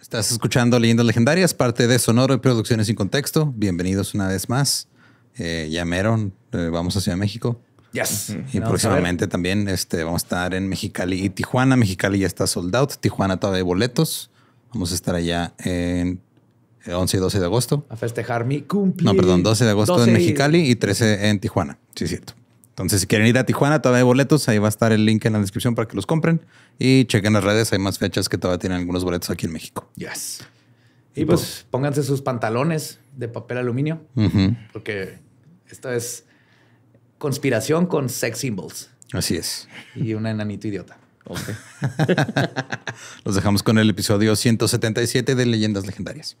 Estás escuchando Leyendas Legendarias, parte de Sonoro y Producciones sin Contexto. Bienvenidos una vez más. Llamaron, eh, ya eh, vamos a Ciudad de México. Yes. Y próximamente también este, vamos a estar en Mexicali y Tijuana. Mexicali ya está sold out. Tijuana todavía hay boletos. Vamos a estar allá en 11 eh, y 12 de agosto. A festejar mi cumpleaños. No, perdón, 12 de agosto en Mexicali y 13 en Tijuana. Sí, es cierto. Entonces, si quieren ir a Tijuana, todavía hay boletos. Ahí va a estar el link en la descripción para que los compren. Y chequen las redes. Hay más fechas que todavía tienen algunos boletos aquí en México. Yes. Y, pues, pues, pónganse sus pantalones de papel aluminio. Porque esto es conspiración con sex symbols. Así es. Y una enanito idiota. Okay. los dejamos con el episodio 177 de Leyendas Legendarias.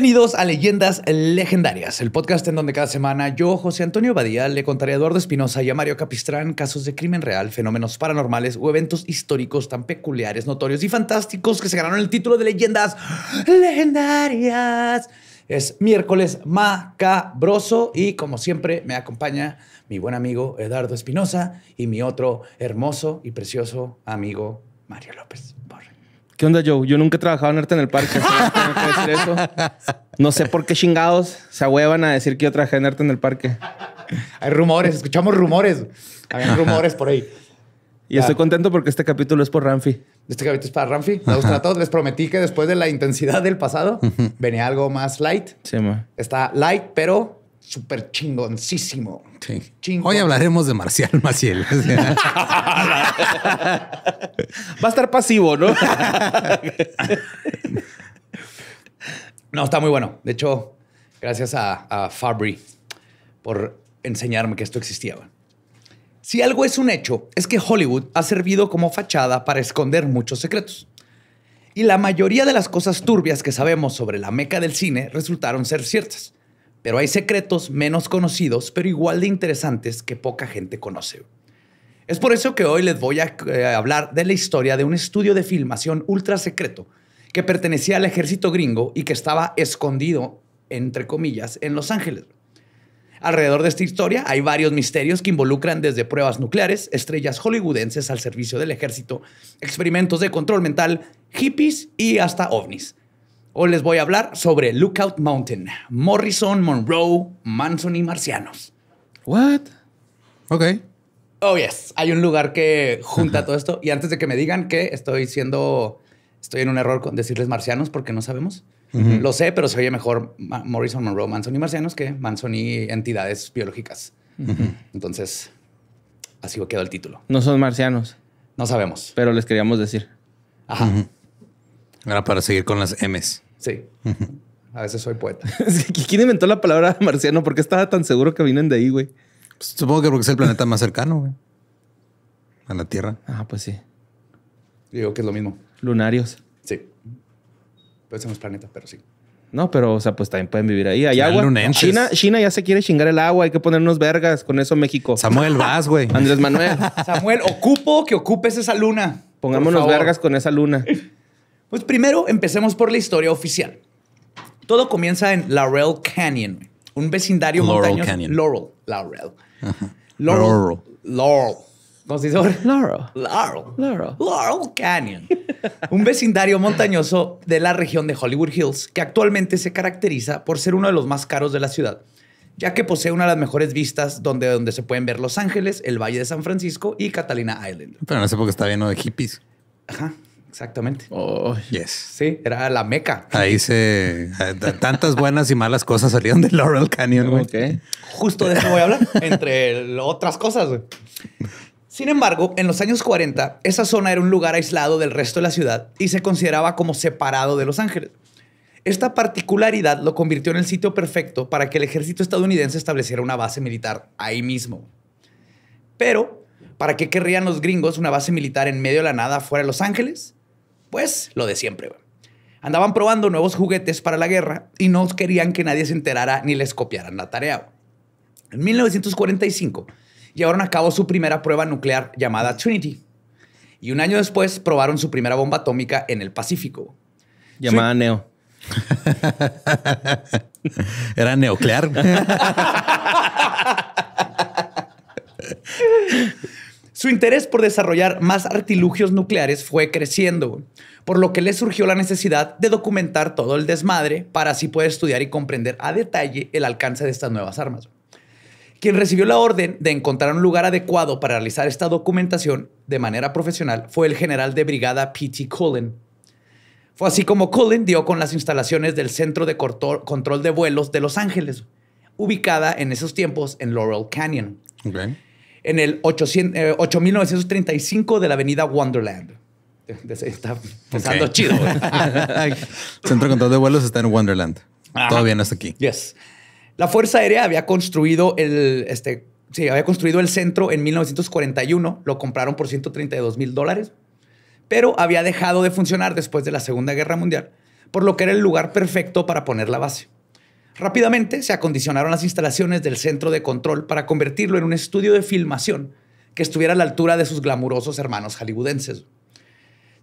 Bienvenidos a Leyendas Legendarias, el podcast en donde cada semana yo, José Antonio Badía, le contaré a Eduardo Espinosa y a Mario Capistrán casos de crimen real, fenómenos paranormales o eventos históricos tan peculiares, notorios y fantásticos que se ganaron el título de Leyendas Legendarias. Es miércoles macabroso y como siempre me acompaña mi buen amigo Eduardo Espinosa y mi otro hermoso y precioso amigo Mario López ¿Qué onda, Joe? Yo nunca he trabajado en arte en el parque. No sé por qué chingados se ahuevan a decir que yo trabajé en arte en el parque. Hay rumores, escuchamos rumores. Hay rumores por ahí. Y estoy contento porque este capítulo es por Ramfi. Este capítulo es para Ramfi. Me Les prometí que después de la intensidad del pasado venía algo más light. Sí, ma. Está light, pero súper chingoncísimo. Hoy hablaremos de Marcial Maciel. Va a estar pasivo, ¿no? no, está muy bueno. De hecho, gracias a, a Fabry por enseñarme que esto existía. Si algo es un hecho, es que Hollywood ha servido como fachada para esconder muchos secretos. Y la mayoría de las cosas turbias que sabemos sobre la meca del cine resultaron ser ciertas. Pero hay secretos menos conocidos, pero igual de interesantes que poca gente conoce. Es por eso que hoy les voy a eh, hablar de la historia de un estudio de filmación ultra secreto que pertenecía al ejército gringo y que estaba escondido, entre comillas, en Los Ángeles. Alrededor de esta historia hay varios misterios que involucran desde pruebas nucleares, estrellas hollywoodenses al servicio del ejército, experimentos de control mental, hippies y hasta ovnis. Hoy les voy a hablar sobre Lookout Mountain, Morrison, Monroe, Manson y Marcianos. What? Ok. Oh, yes. Hay un lugar que junta todo esto. Y antes de que me digan que estoy siendo, estoy en un error con decirles marcianos porque no sabemos. Lo sé, pero se oye mejor Morrison, Monroe, Manson y marcianos que Manson y entidades biológicas. Entonces, así quedó el título. No son marcianos. No sabemos. Pero les queríamos decir. Ajá. Era para seguir con las M's. Sí. A veces soy poeta. ¿Quién inventó la palabra marciano? ¿Por qué estaba tan seguro que vienen de ahí, güey? Pues, supongo que porque es el planeta más cercano, güey. A la Tierra. Ah, pues sí. Digo que es lo mismo. Lunarios. Sí. ser somos planeta, pero sí. No, pero, o sea, pues también pueden vivir ahí. Hay agua. China, China ya se quiere chingar el agua. Hay que ponernos vergas. Con eso México. Samuel, vas, güey. Andrés Manuel. Samuel, ocupo que ocupes esa luna. Pongámonos vergas con esa luna. Pues primero empecemos por la historia oficial. Todo comienza en Laurel Canyon, un vecindario Laurel montañoso. Canyon. Laurel, Laurel. Laurel. Laurel. Laurel. Laurel. Canyon. un vecindario montañoso de la región de Hollywood Hills que actualmente se caracteriza por ser uno de los más caros de la ciudad, ya que posee una de las mejores vistas donde, donde se pueden ver Los Ángeles, el Valle de San Francisco y Catalina Island. Pero sé por qué está lleno de hippies. Ajá. Exactamente. Sí, era la meca. Ahí se. Eh, tantas buenas y malas cosas salieron del Laurel Canyon, güey. Justo de eso voy a hablar, entre otras cosas. Sin embargo, en los años 40, esa zona era un lugar aislado del resto de la ciudad y se consideraba como separado de Los Ángeles. Esta particularidad lo convirtió en el sitio perfecto para que el ejército estadounidense estableciera una base militar ahí mismo. Pero, ¿para qué querrían los gringos una base militar en medio de la nada fuera de Los Ángeles? Pues lo de siempre, Andaban probando nuevos juguetes para la guerra y no querían que nadie se enterara ni les copiaran la tarea. En 1945 llevaron a cabo su primera prueba nuclear llamada Trinity. Y un año después probaron su primera bomba atómica en el Pacífico. Llamada Neo. Era nuclear. Su interés por desarrollar más artilugios nucleares fue creciendo, por lo que le surgió la necesidad de documentar todo el desmadre para así poder estudiar y comprender a detalle el alcance de estas nuevas armas. Quien recibió la orden de encontrar un lugar adecuado para realizar esta documentación de manera profesional fue el general de brigada P.T. Cullen. Fue así como Cullen dio con las instalaciones del Centro de Control de Vuelos de Los Ángeles, ubicada en esos tiempos en Laurel Canyon en el 8935 eh, de la avenida Wonderland. Está pensando chido. Centro de Control de Vuelos está en Wonderland. Todavía no está aquí. Yes. La Fuerza Aérea había construido el, este, sí, había construido el centro en 1941. Lo compraron por 132 mil dólares, pero había dejado de funcionar después de la Segunda Guerra Mundial, por lo que era el lugar perfecto para poner la base. Rápidamente se acondicionaron las instalaciones del centro de control para convertirlo en un estudio de filmación que estuviera a la altura de sus glamurosos hermanos hollywoodenses.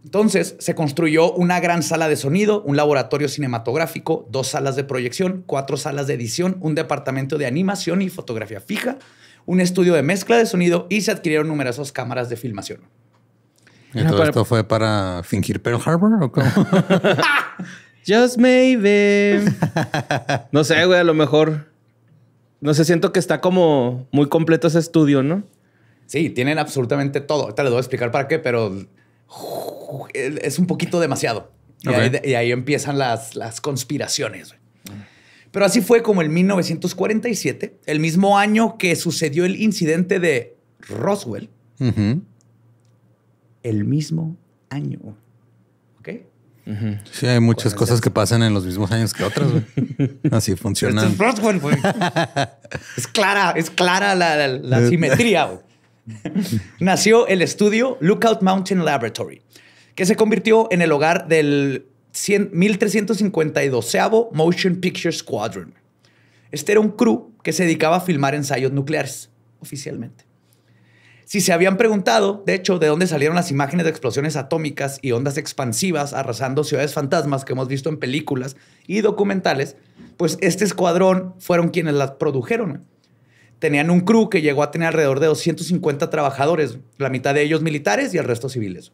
Entonces se construyó una gran sala de sonido, un laboratorio cinematográfico, dos salas de proyección, cuatro salas de edición, un departamento de animación y fotografía fija, un estudio de mezcla de sonido y se adquirieron numerosas cámaras de filmación. esto fue para fingir Pearl Harbor o cómo? Just maybe. No sé, güey, a lo mejor. No sé, siento que está como muy completo ese estudio, ¿no? Sí, tienen absolutamente todo. Ahorita les voy a explicar para qué, pero es un poquito demasiado. Y, ahí, empiezan las, las conspiraciones. Pero así fue como en 1947, el mismo año que sucedió el incidente de Roswell. El mismo año Sí, hay muchas cosas que pasan en los mismos años que otras. Así funciona. Este es clara, es clara la, eh. simetría. Nació el estudio Lookout Mountain Laboratory, que se convirtió en el hogar del 1352 Motion Picture Squadron. Este era un crew que se dedicaba a filmar ensayos nucleares, oficialmente. Si se habían preguntado, de hecho, de dónde salieron las imágenes de explosiones atómicas y ondas expansivas arrasando ciudades fantasmas que hemos visto en películas y documentales, pues este escuadrón fueron quienes las produjeron. Tenían un crew que llegó a tener alrededor de 250 trabajadores, la mitad de ellos militares y el resto civiles.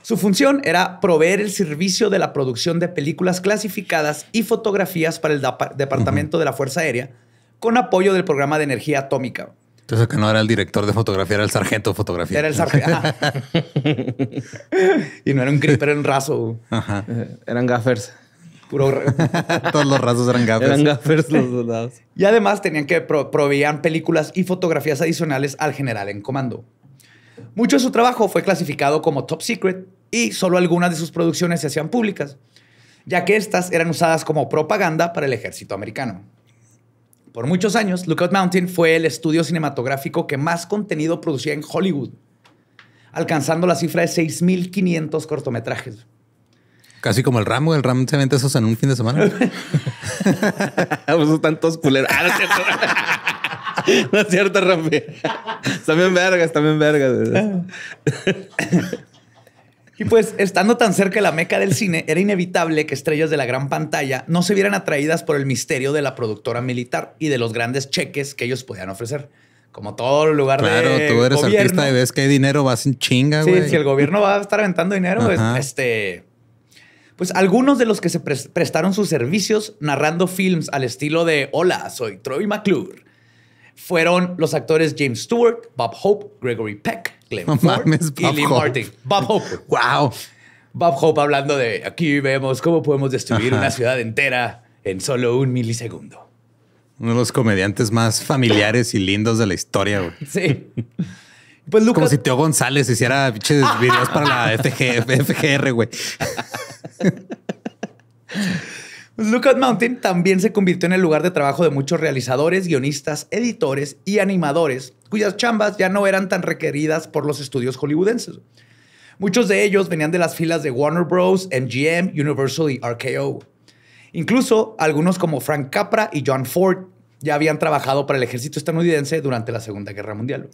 Su función era proveer el servicio de la producción de películas clasificadas y fotografías para el Departamento de la Fuerza Aérea con apoyo del programa de energía atómica. Entonces que no era el director de fotografía, era el sargento de fotografía. Era el sargento. y no era un creeper, era un raso. Ajá. Eh, eran gaffers. Puro... Todos los rasos eran gaffers. Eran gaffers los soldados. Y además tenían que proveer películas y fotografías adicionales al general en comando. Mucho de su trabajo fue clasificado como top secret y solo algunas de sus producciones se hacían públicas, ya que estas eran usadas como propaganda para el ejército americano. Por muchos años, Lookout Mountain fue el estudio cinematográfico que más contenido producía en Hollywood, alcanzando la cifra de 6.500 cortometrajes. Casi como el Ramo, el Ramo se vende esos en un fin de semana. tantos culeros. Ah, no es cierto. no es cierto, Están También vergas, también vergas. Ah. Y pues, estando tan cerca de la meca del cine, era inevitable que estrellas de la gran pantalla no se vieran atraídas por el misterio de la productora militar y de los grandes cheques que ellos podían ofrecer. Como todo lugar claro, de. Claro, tú eres artista y ves que hay dinero, vas en chinga, güey. Sí, si el gobierno va a estar aventando dinero, pues, este. Pues algunos de los que se prestaron sus servicios narrando films al estilo de Hola, soy Troy McClure fueron los actores James Stewart, Bob Hope, Gregory Peck, Glenn Martin. Bob Hope. ¡Wow! Bob Hope hablando de aquí vemos cómo podemos destruir una ciudad entera en solo un milisegundo. Uno de los comediantes más familiares y lindos de la historia, güey. Sí. Pues Como si Teo González hiciera videos para la FGR, güey. Lookout Mountain también se convirtió en el lugar de trabajo de muchos realizadores, guionistas, editores y animadores, cuyas chambas ya no eran tan requeridas por los estudios hollywoodenses. Muchos de ellos venían de las filas de Warner Bros., MGM, Universal y RKO. Incluso algunos como Frank Capra y John Ford ya habían trabajado para el ejército estadounidense durante la Segunda Guerra Mundial.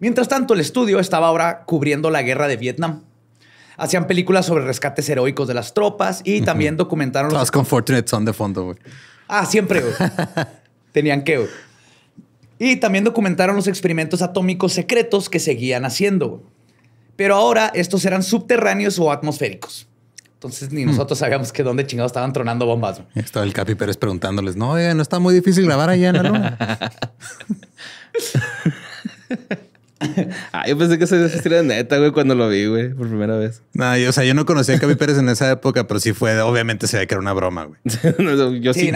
Mientras tanto, el estudio estaba ahora cubriendo la guerra de Vietnam. Hacían películas sobre rescates heroicos de las tropas y también documentaron los. con Son de fondo, güey. Ah, siempre, güey. Tenían que, güey. Y también documentaron los experimentos atómicos secretos que seguían haciendo. Pero ahora estos eran subterráneos o atmosféricos. Entonces ni hmm. nosotros sabíamos que dónde chingados estaban tronando bombas. Estaba el Capi Pérez preguntándoles, no, no está muy difícil grabar allá ¿no? la Ah, yo pensé que eso de neta, güey, cuando lo vi, güey, por primera vez. No, o sea, yo no conocía a Cavi Pérez en esa época, pero sí fue, obviamente se ve que era una broma, güey. yo sí,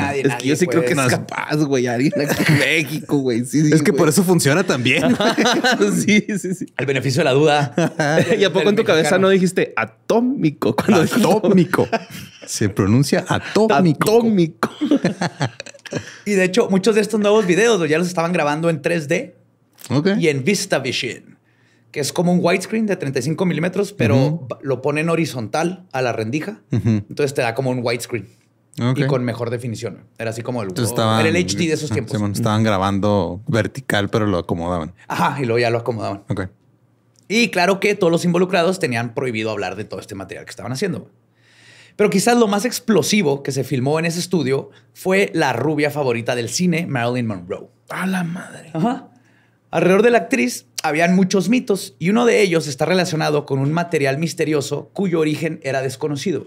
creo que no, es capaz, güey, alguien en México, güey. Sí, es que por eso funciona también. sí, sí, sí. Al beneficio de la duda. ¿Y a poco en tu cabeza no dijiste atómico? Cuando atómico. se pronuncia atómico. Atómico. y de hecho, muchos de estos nuevos videos ya los estaban grabando en 3D y en VistaVision, que es como un widescreen de 35 milímetros, pero lo ponen horizontal a la rendija. Entonces te da como un widescreen. Y con mejor definición. Era así como el, HD de esos ah, tiempos. estaban grabando vertical, pero lo acomodaban. Ajá, y luego ya lo acomodaban. Y claro que todos los involucrados tenían prohibido hablar de todo este material que estaban haciendo. Pero quizás lo más explosivo que se filmó en ese estudio fue la rubia favorita del cine, Marilyn Monroe. A la madre. Ajá. Alrededor de la actriz habían muchos mitos y uno de ellos está relacionado con un material misterioso cuyo origen era desconocido.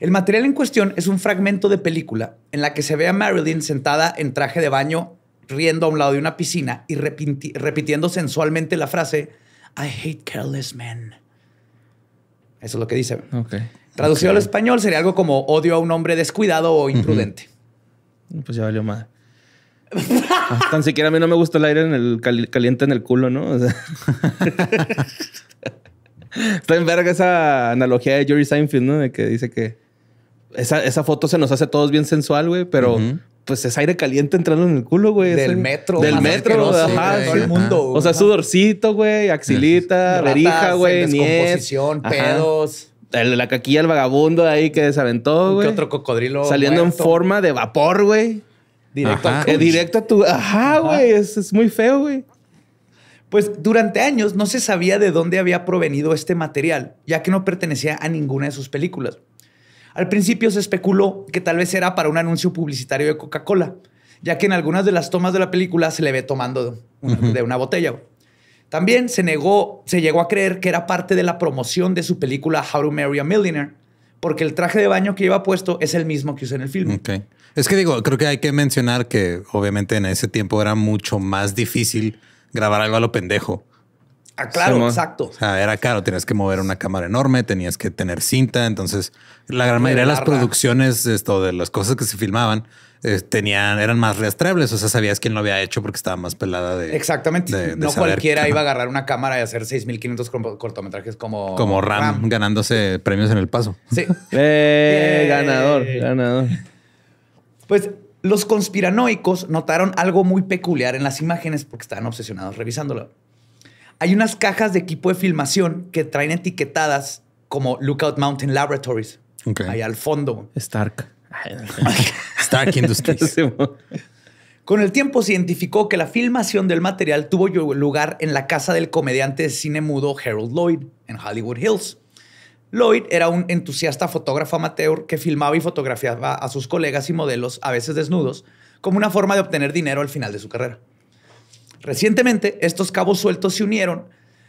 El material en cuestión es un fragmento de película en la que se ve a Marilyn sentada en traje de baño riendo a un lado de una piscina y repitiendo sensualmente la frase I hate careless men. Eso es lo que dice. Traducido al español sería algo como odio a un hombre descuidado o imprudente. Pues ya valió madre. Ah, tan siquiera a mí no me gusta el aire en el caliente en el culo, ¿no? O sea. Está en verga esa analogía de Jerry Seinfeld, ¿no? De que dice que esa, foto se nos hace a todos bien sensual, güey, pero pues es aire caliente entrando en el culo, güey. Del metro. Del metro, ajá, O sea, sudorcito, güey, axilita, verija, güey, descomposición, pedos. la caquilla, el vagabundo de ahí que desaventó, güey. ¿Qué otro cocodrilo? Saliendo en forma de vapor, güey. Directo, eh, directo a tu... Ajá, güey, es, es muy feo, güey. Pues durante años no se sabía de dónde había provenido este material, ya que no pertenecía a ninguna de sus películas. Al principio se especuló que tal vez era para un anuncio publicitario de Coca-Cola, ya que en algunas de las tomas de la película se le ve tomando de una botella. También se negó, se llegó a creer que era parte de la promoción de su película How to Marry a Millionaire, porque el traje de baño que lleva puesto es el mismo que usó en el filme. Es que digo, creo que hay que mencionar que obviamente en ese tiempo era mucho más difícil grabar algo a lo pendejo. Ah, claro, exacto. O sea, era caro, tenías que mover una cámara enorme, tenías que tener cinta. Entonces, la gran mayoría de las producciones, esto de las cosas que se filmaban, eh, tenían, eran más rastreables. O sea, sabías quién lo había hecho porque estaba más pelada de. Exactamente. no cualquiera iba a agarrar una cámara y hacer 6500 cortometrajes como. Como Ram, ganándose premios en el paso. Sí. Eh, ganador, ganador. Pues los conspiranoicos notaron algo muy peculiar en las imágenes porque estaban obsesionados revisándolo. Hay unas cajas de equipo de filmación que traen etiquetadas como Lookout Mountain Laboratories. Okay. Ahí al fondo. Stark. Stark Industries. Con el tiempo se identificó que la filmación del material tuvo lugar en la casa del comediante de cine mudo Harold Lloyd en Hollywood Hills. Lloyd era un entusiasta fotógrafo amateur que filmaba y fotografiaba a sus colegas y modelos, a veces desnudos, como una forma de obtener dinero al final de su carrera. Recientemente, estos cabos sueltos se unieron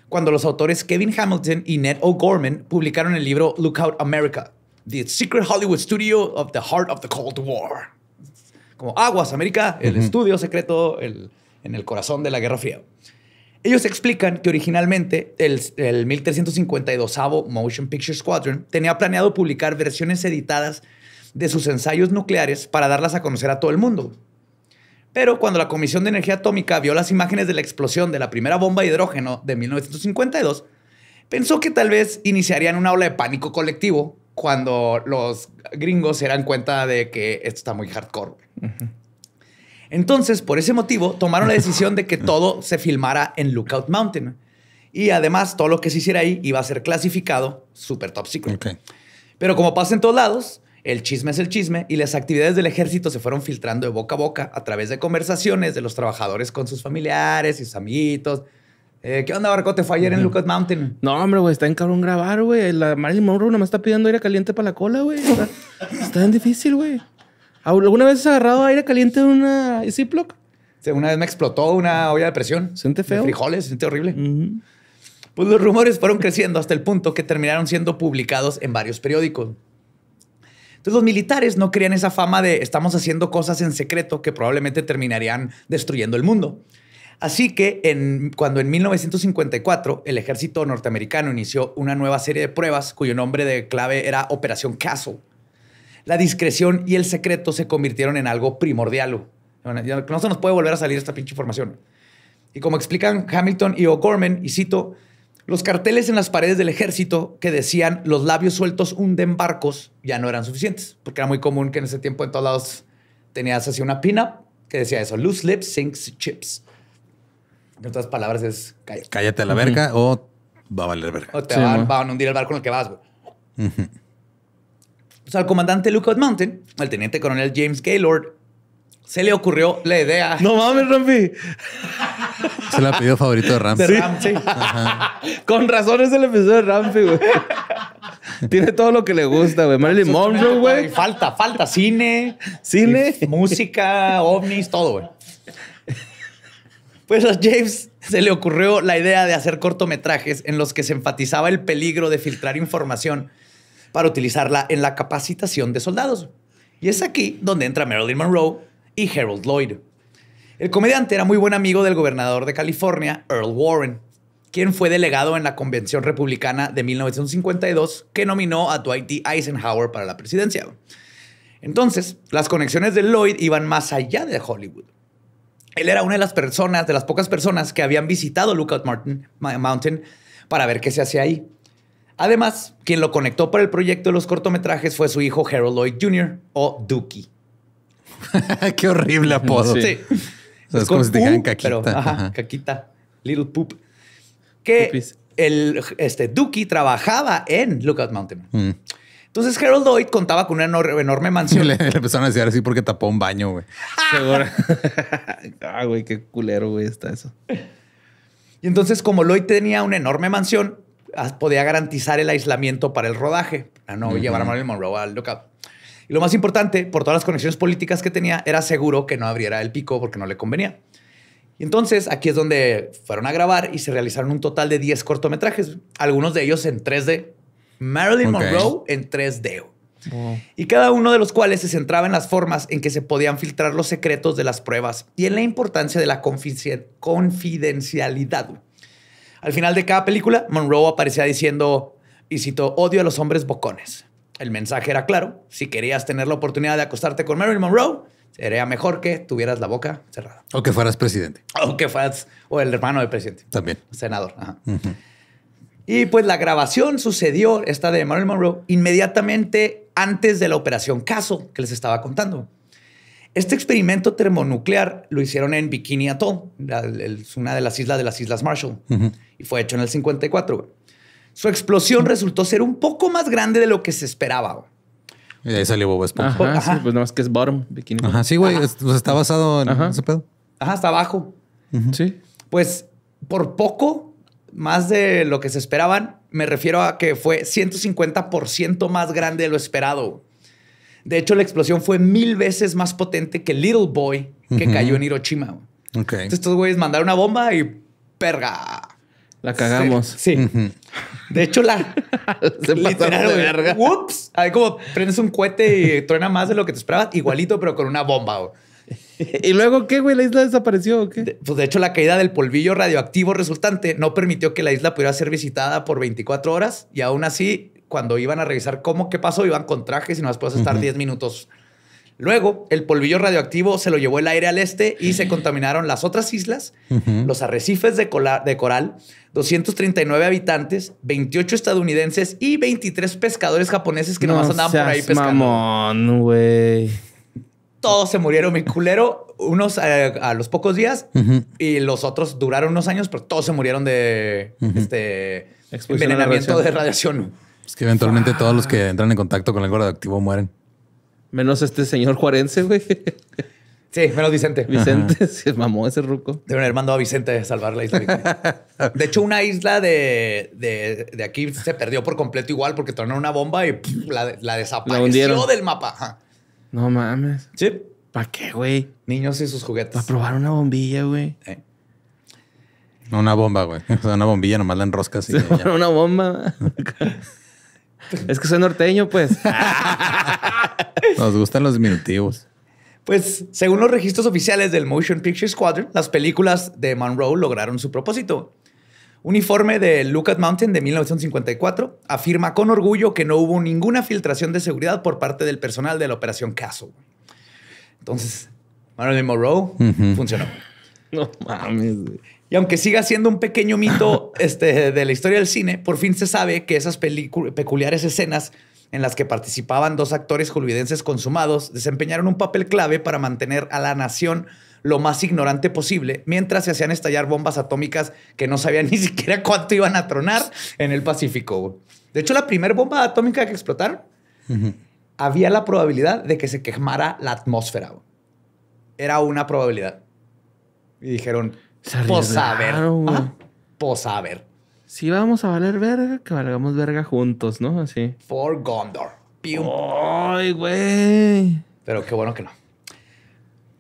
cuando los autores Kevin Hamilton y Ned O'Gorman publicaron el libro Lookout America, The Secret Hollywood Studio of the Heart of the Cold War. Como Aguas, América, el estudio secreto en el corazón de la Guerra Fría. Ellos explican que originalmente el, el 1352 Motion Picture Squadron tenía planeado publicar versiones editadas de sus ensayos nucleares para darlas a conocer a todo el mundo. Pero cuando la Comisión de Energía Atómica vio las imágenes de la explosión de la primera bomba de hidrógeno de 1952, pensó que tal vez iniciarían una ola de pánico colectivo cuando los gringos se dan cuenta de que esto está muy hardcore. Entonces, por ese motivo, tomaron la decisión de que todo se filmara en Lookout Mountain. Y además, todo lo que se hiciera ahí iba a ser clasificado super top secret. Pero como pasa en todos lados, el chisme es el chisme y las actividades del ejército se fueron filtrando de boca a boca a través de conversaciones de los trabajadores con sus familiares y sus amiguitos. Eh, ¿Qué onda, Barco? ¿Te fue ayer en Lookout Mountain? No, hombre, güey, está en cabrón grabar, güey. La Marilyn Monroe no me está pidiendo aire caliente para la cola, güey. Está, está bien difícil, güey. ¿Alguna vez has agarrado aire caliente de una Ziploc? Sí, una vez me explotó una olla de presión. ¿Siente feo? De frijoles, siente horrible. Pues los rumores fueron creciendo hasta el punto que terminaron siendo publicados en varios periódicos. Entonces los militares no querían esa fama de estamos haciendo cosas en secreto que probablemente terminarían destruyendo el mundo. Así que cuando en 1954 el ejército norteamericano inició una nueva serie de pruebas cuyo nombre de clave era Operación Castle la discreción y el secreto se convirtieron en algo primordial. No se nos puede volver a salir esta pinche información. Y como explican Hamilton y O'Gorman, y cito, los carteles en las paredes del ejército que decían los labios sueltos hunden barcos ya no eran suficientes, porque era muy común que en ese tiempo en todos lados tenías así una pin que decía eso, loose lips sinks chips. En otras palabras es cállate. cállate a la verga o va a valer verga. O te va, van a hundir el barco en el que vas, güey. O sea, al comandante Luke Mountain, al teniente coronel James Gaylord, se le ocurrió la idea. No mames, Rampi. Se la pidió favorito de Rampi. Con razón es el episodio de Rampi, güey. Tiene todo lo que le gusta, güey. Marilyn Monroe, güey. Falta, falta cine, cine, música, ovnis, todo, güey. Pues a James se le ocurrió la idea de hacer cortometrajes en los que se enfatizaba el peligro de filtrar información para utilizarla en la capacitación de soldados. Y es aquí donde entra Marilyn Monroe y Harold Lloyd. El comediante era muy buen amigo del gobernador de California, Earl Warren, quien fue delegado en la Convención Republicana de 1952 que nominó a Dwight D. E. Eisenhower para la presidencia. Entonces, las conexiones de Lloyd iban más allá de Hollywood. Él era una de las personas, de las pocas personas que habían visitado Lookout Mountain para ver qué se hacía ahí. Además, quien lo conectó para el proyecto de los cortometrajes fue su hijo Harold Lloyd Jr. o Dookie. Qué horrible apodo. Sí. es, como si te dijeran caquita. Pero, ajá, caquita. Little poop. Que el este, Dookie trabajaba en Lookout Mountain. Mm. Entonces Harold Lloyd contaba con una enorme, mansión. Le, empezaron a decir así porque tapó un baño, güey. ah, güey, qué culero, güey, está eso. Y entonces, como Lloyd tenía una enorme mansión, podía garantizar el aislamiento para el rodaje, a no llevar a Marilyn Monroe al lookout. Y lo más importante, por todas las conexiones políticas que tenía, era seguro que no abriera el pico porque no le convenía. Y entonces aquí es donde fueron a grabar y se realizaron un total de 10 cortometrajes, algunos de ellos en 3D. Marilyn Monroe en 3D. Y cada uno de los cuales se centraba en las formas en que se podían filtrar los secretos de las pruebas y en la importancia de la confidencialidad. Al final de cada película, Monroe aparecía diciendo, y cito odio a los hombres bocones. El mensaje era claro, si querías tener la oportunidad de acostarte con Marilyn Monroe, sería mejor que tuvieras la boca cerrada. O que fueras presidente. O que fueras, o el hermano del presidente. También. Senador. Y pues la grabación sucedió, esta de Marilyn Monroe, inmediatamente antes de la operación Caso que les estaba contando. Este experimento termonuclear lo hicieron en Bikini Atoll, es una de las islas de las Islas Marshall, y fue hecho en el 54. Su explosión resultó ser un poco más grande de lo que se esperaba. Y ahí salió Bobo Esponja. pues nada más que es bottom, bikini. Ajá, sí, güey, pues está basado en ese pedo. Ajá, está abajo. Sí. Pues por poco, más de lo que se esperaban, me refiero a que fue 150% más grande de lo esperado. De hecho, la explosión fue mil veces más potente que Little Boy que cayó en Hiroshima. Entonces, estos güeyes mandaron una bomba y perga. La cagamos. Sí. De hecho, la. Se de verga. Ups. Ahí como prendes un cohete y truena más de lo que te esperabas, igualito, pero con una bomba. ¿Y luego qué, güey? ¿La isla desapareció o qué? pues de hecho, la caída del polvillo radioactivo resultante no permitió que la isla pudiera ser visitada por 24 horas y aún así cuando iban a revisar cómo, qué pasó, iban con trajes y nomás puedes estar 10 minutos. Luego, el polvillo radioactivo se lo llevó el aire al este y se contaminaron las otras islas, los arrecifes de, coral, 239 habitantes, 28 estadounidenses y 23 pescadores japoneses que no nomás andaban por ahí pescando. Mamón, güey. Todos se murieron, mi culero, unos eh, a los pocos días y los otros duraron unos años, pero todos se murieron de este envenenamiento de radiación. Es que eventualmente todos los que entran en contacto con el activo mueren. Menos este señor juarense, güey. Sí, menos Vicente. Vicente se mamó ese ruco. Deben haber mandado a Vicente a salvar la isla. de hecho, una isla de, aquí se perdió por completo igual porque tronó una bomba y la, desapareció del mapa. No mames. Sí. ¿Para qué, güey? Niños y sus juguetes. Para probar una bombilla, güey. No, una bomba, güey. O sea, una bombilla nomás la enroscas. Y una bomba. Es que soy norteño, pues. Nos gustan los diminutivos. Pues, según los registros oficiales del Motion Picture Squadron, las películas de Monroe lograron su propósito. Un informe de Lookout Mountain de 1954 afirma con orgullo que no hubo ninguna filtración de seguridad por parte del personal de la Operación Castle. Entonces, Marilyn Monroe funcionó. No mames. Y aunque siga siendo un pequeño mito este, de la historia del cine, por fin se sabe que esas peculiares escenas en las que participaban dos actores hollywoodeenses consumados desempeñaron un papel clave para mantener a la nación lo más ignorante posible mientras se hacían estallar bombas atómicas que no sabían ni siquiera cuánto iban a tronar en el Pacífico. De hecho, la primera bomba atómica que explotaron, había la probabilidad de que se quemara la atmósfera. Era una probabilidad. Y dijeron, se pues a ver. Pues, a ver. Si vamos a valer verga, que valgamos verga juntos, ¿no? Así. For Gondor. ¡Ay, güey! Pero qué bueno que no.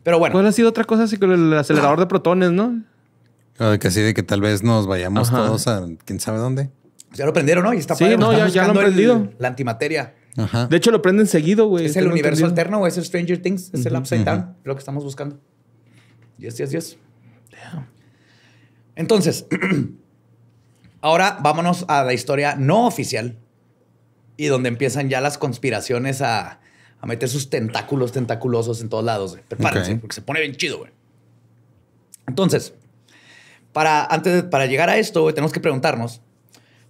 Pero bueno. ¿Cuál ha sido otra cosa así con el acelerador de protones, no? Ah, que así de que tal vez nos vayamos todos a quién sabe dónde. Ya lo prendieron, ¿no? Y está sí, no, ya, lo han prendido. la antimateria. Ajá. De hecho, lo prenden seguido, güey. Es el universo alterno, o Es Stranger Things. Es el Upside Down. Lo que estamos buscando. Yes, yes, yes. Entonces, ahora vámonos a la historia no oficial y donde empiezan ya las conspiraciones a, meter sus tentáculos tentaculosos en todos lados. Prepárense, porque se pone bien chido, güey. Entonces, para, antes de, para llegar a esto, tenemos que preguntarnos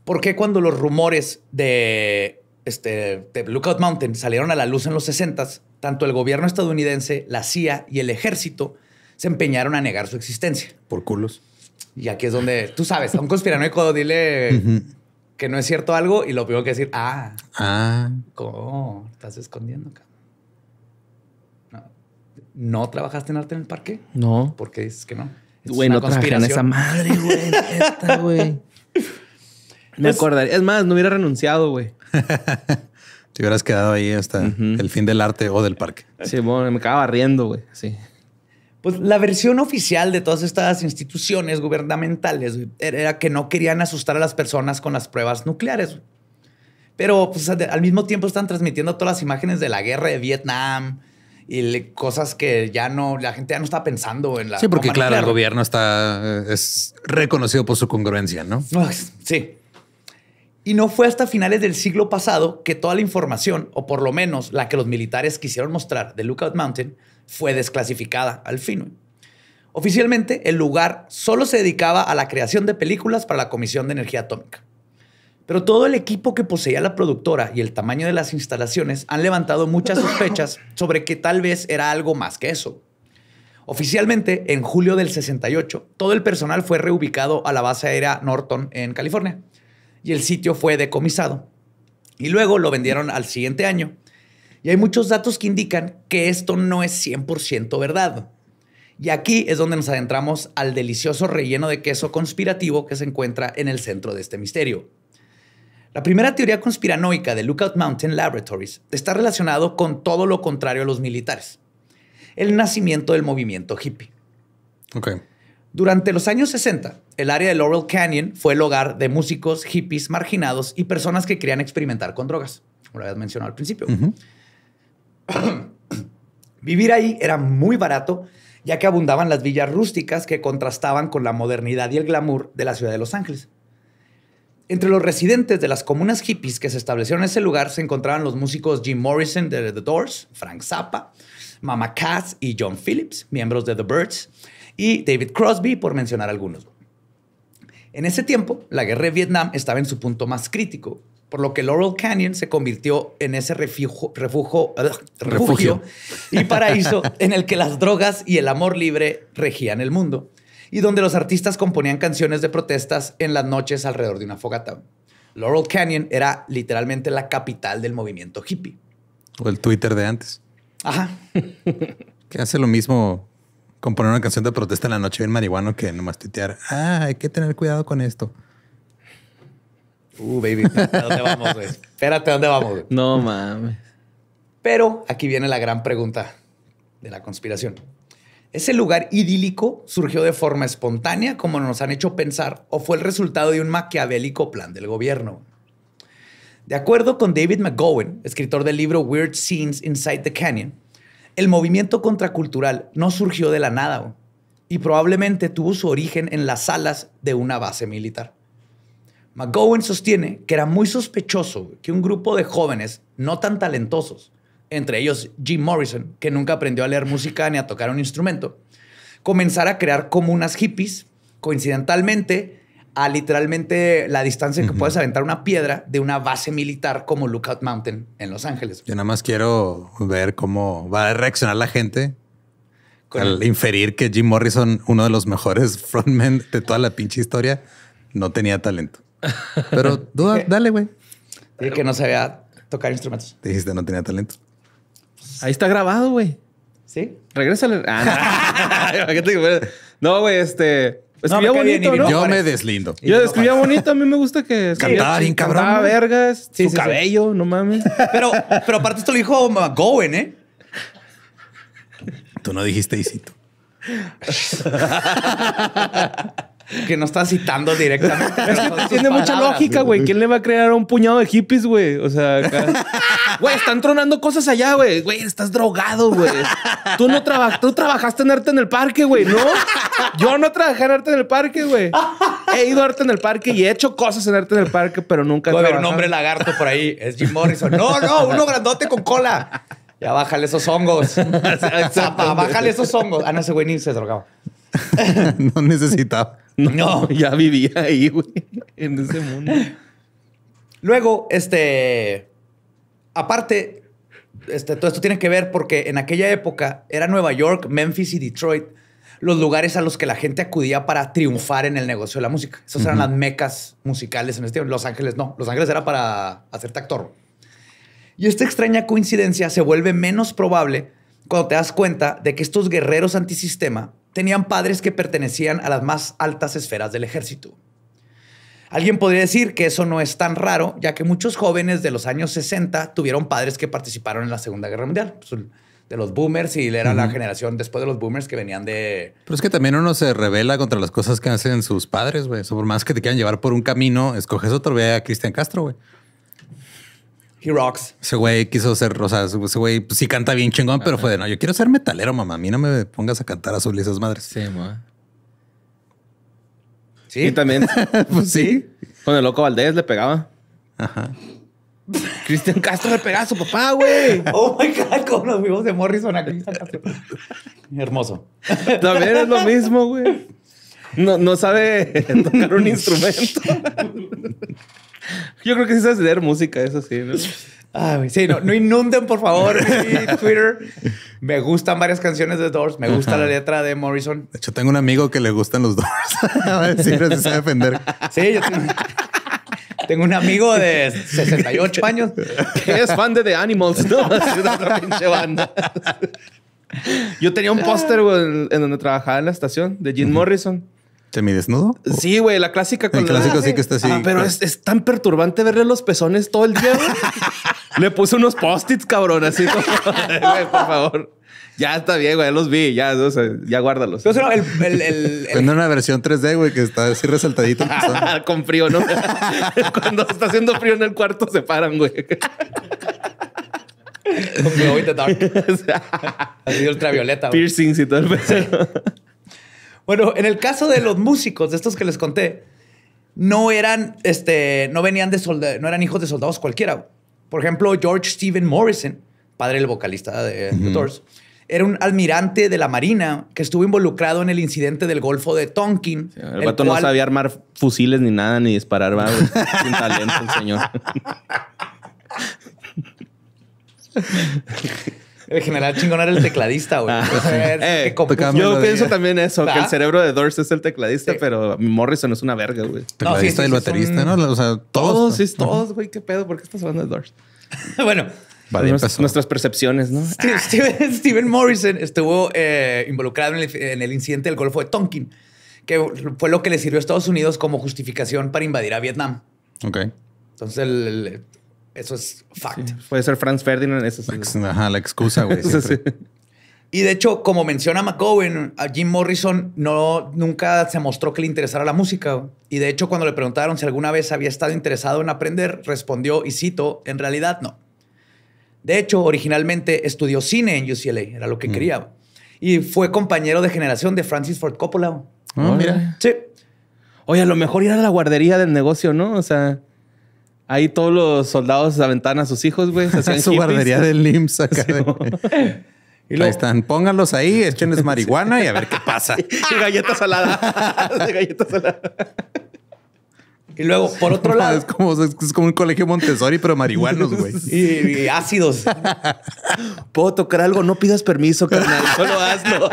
por qué cuando los rumores de, este, Lookout Mountain salieron a la luz en los 60 tanto el gobierno estadounidense, la CIA y el ejército se empeñaron a negar su existencia. Por culos. Y aquí es donde, tú sabes, a un conspiranoico dile que no es cierto algo y lo primero que decir, ah, ah, ¿cómo estás escondiendo? No. no. trabajaste en arte en el parque? No. porque qué dices que no? No bueno, esa madre, güey. Me pues Es más, no hubiera renunciado, güey. Te hubieras quedado ahí hasta el fin del arte o del parque. Sí, bueno, me acababa riendo, güey. Sí. Pues la versión oficial de todas estas instituciones gubernamentales era que no querían asustar a las personas con las pruebas nucleares. Pero pues, al mismo tiempo están transmitiendo todas las imágenes de la guerra de Vietnam, y cosas que ya no, la gente ya no está pensando en la. Sí, porque claro, el gobierno está eh, es reconocido por su congruencia, ¿no? Sí. Y no fue hasta finales del siglo pasado que toda la información, o por lo menos la que los militares quisieron mostrar de Lookout Mountain, fue desclasificada al fin. Oficialmente, el lugar solo se dedicaba a la creación de películas para la Comisión de Energía Atómica. Pero todo el equipo que poseía la productora y el tamaño de las instalaciones han levantado muchas sospechas sobre que tal vez era algo más que eso. Oficialmente, en julio del 68, todo el personal fue reubicado a la base aérea Norton en California y el sitio fue decomisado. Y luego lo vendieron al siguiente año y hay muchos datos que indican que esto no es 100% verdad. Y aquí es donde nos adentramos al delicioso relleno de queso conspirativo que se encuentra en el centro de este misterio. La primera teoría conspiranoica de Lookout Mountain Laboratories está relacionado con todo lo contrario a los militares, el nacimiento del movimiento hippie. Okay. Durante los años 60, el área de Laurel Canyon fue el hogar de músicos, hippies, marginados y personas que querían experimentar con drogas, como lo habías mencionado al principio. Vivir ahí era muy barato, ya que abundaban las villas rústicas que contrastaban con la modernidad y el glamour de la ciudad de Los Ángeles. Entre los residentes de las comunas hippies que se establecieron en ese lugar se encontraban los músicos Jim Morrison de The Doors, Frank Zappa, Mama Cass y John Phillips, miembros de The Birds, y David Crosby, por mencionar algunos. En ese tiempo, la guerra de Vietnam estaba en su punto más crítico por lo que Laurel Canyon se convirtió en ese refugio, refugio, y paraíso en el que las drogas y el amor libre regían el mundo, y donde los artistas componían canciones de protestas en las noches alrededor de una fogata. Laurel Canyon era literalmente la capital del movimiento hippie. O el Twitter de antes. Ajá. que hace lo mismo componer una canción de protesta en la noche en marihuano que nomás tuitear. Ah, hay que tener cuidado con esto. Uh, baby, dónde vamos, Espérate, dónde vamos, No mames. Pero aquí viene la gran pregunta de la conspiración. ¿Ese lugar idílico surgió de forma espontánea, como nos han hecho pensar, o fue el resultado de un maquiavélico plan del gobierno? De acuerdo con David McGowan, escritor del libro Weird Scenes Inside the Canyon, el movimiento contracultural no surgió de la nada y probablemente tuvo su origen en las salas de una base militar. McGowan sostiene que era muy sospechoso que un grupo de jóvenes no tan talentosos, entre ellos Jim Morrison, que nunca aprendió a leer música ni a tocar un instrumento, comenzara a crear como unas hippies, coincidentalmente, a literalmente la distancia que puedes aventar una piedra de una base militar como Lookout Mountain en Los Ángeles. Yo nada más quiero ver cómo va a reaccionar la gente al inferir que Jim Morrison, uno de los mejores frontmen de toda la pinche historia, no tenía talento. Pero duda, dale, güey. Dije que no sabía tocar instrumentos. dijiste no tenía talento. Ahí está grabado, güey. ¿Sí? Regrésale. Ah, no, güey, este... Escribía no, bonito, ¿no? Yo me deslindo. Yo escribía bonito, a mí me gusta que... Cantaba bien cabrón. vergas, su cabello, no mames. Pero, pero aparte esto lo dijo Gowen ¿eh? Tú no dijiste Isito. que no está citando directamente. Tiene mucha lógica, güey. ¿Quién le va a crear un puñado de hippies, güey? O sea, Güey, están tronando cosas allá, güey. Güey, estás drogado, güey. Tú no traba... tú trabajaste en arte en el parque, güey, ¿no? Yo no trabajé en arte en el parque, güey. He ido a arte en el parque y he hecho cosas en arte en el parque, pero nunca. Puede haber un hombre lagarto por ahí. Es Jim Morrison. No, no, uno grandote con cola. Ya bájale esos hongos. Zapa, bájale esos hongos. Ah, no, ese güey ni se drogaba. no necesitaba. No, ya vivía ahí, güey, en ese mundo. Luego, este, aparte, este, todo esto tiene que ver porque en aquella época era Nueva York, Memphis y Detroit los lugares a los que la gente acudía para triunfar en el negocio de la música. Esas eran las mecas musicales en este tiempo. Los Ángeles no. Los Ángeles era para hacerte actor. Y esta extraña coincidencia se vuelve menos probable cuando te das cuenta de que estos guerreros antisistema tenían padres que pertenecían a las más altas esferas del ejército. Alguien podría decir que eso no es tan raro, ya que muchos jóvenes de los años 60 tuvieron padres que participaron en la Segunda Guerra Mundial. Pues, de los boomers y era la generación después de los boomers que venían de. Pero es que también uno se revela contra las cosas que hacen sus padres, güey. Por más que te quieran llevar por un camino, escoges otro, ve a Cristian Castro, güey. He rocks. Ese güey quiso ser, o sea, ese güey pues, sí canta bien chingón, pero fue de no, yo quiero ser metalero, mamá. A mí no me pongas a cantar a sus lisas madres. Sí, mamá. Sí. Y también. pues sí. Con el loco Valdés le pegaba. Ajá. Cristian Castro le pegaba a su papá, güey. Oh my God, con los vivos de Morrison a Hermoso. También es lo mismo, güey. No, no sabe tocar un instrumento. Yo creo que sí sabes leer música, eso sí, ¿no? Ah, sí, no, inunden, por favor, Twitter. Me gustan varias canciones de Doors. Me gusta la letra de Morrison. De hecho, tengo un amigo que le gustan los Doors. Siempre defender. Sí, yo tengo... Tengo un amigo de 68 años que es fan de The Animals, ¿no? Una pinche banda. Yo tenía un póster en, donde trabajaba en la estación de Jim Morrison este, desnudo? Sí, güey, la clásica con el clásico sí que está así. Ah, pero es, es, tan perturbante verle los pezones todo el día. Le puse unos post-its, cabrón, así como, por favor. Ya está bien, güey, los vi, ya, o sea, ya guárdalos. Pero, el, el, el, una versión 3D, güey, que está así resaltadito. con frío, ¿no? Cuando está haciendo frío en el cuarto se paran, güey. Con the dark. Así ultravioleta. Piercings y todo el pezón. Bueno, en el caso de los músicos, de estos que les conté, no eran, este, no venían de no eran hijos de soldados cualquiera. Por ejemplo, George Stephen Morrison, padre del vocalista de The Doors, era un almirante de la Marina que estuvo involucrado en el incidente del Golfo de Tonkin. el, no sabía armar fusiles ni nada, ni disparar, va, sin talento el señor. En general chingón era el tecladista, güey. yo pienso también eso, que el cerebro de Doors es el tecladista, pero Morrison es una verga, güey. Tecladista y el baterista, ¿no? O sea, todos. Todos, todos, güey. ¿Qué pedo? ¿Por qué estás hablando de Doors? bueno, nuestras, percepciones, ¿no? Ah. Steven, Morrison estuvo eh, involucrado en el, incidente del Golfo de Tonkin, que fue lo que le sirvió a Estados Unidos como justificación para invadir a Vietnam. Ok. Entonces, el, eso es fact. puede ser Franz Ferdinand, Ajá, la excusa, güey. Y de hecho, como menciona McCowen, a Jim Morrison no, nunca se mostró que le interesara la música. Y de hecho, cuando le preguntaron si alguna vez había estado interesado en aprender, respondió, y cito, en realidad no. De hecho, originalmente estudió cine en UCLA, era lo que mm. quería. Y fue compañero de generación de Francis Ford Coppola. Oh, mira. Sí. Oye, a lo mejor era la guardería del negocio, ¿no? O sea... Ahí todos los soldados aventaban a sus hijos, güey. Su guardería del LIMS acá. Y ahí están, pónganlos ahí, échenles marihuana y a ver qué pasa. y galleta salada. galleta Y luego, por otro lado. Es como, un colegio Montessori, pero marihuanos, güey. Y, ácidos. Puedo tocar algo, no pidas permiso, carnal. Solo hazlo.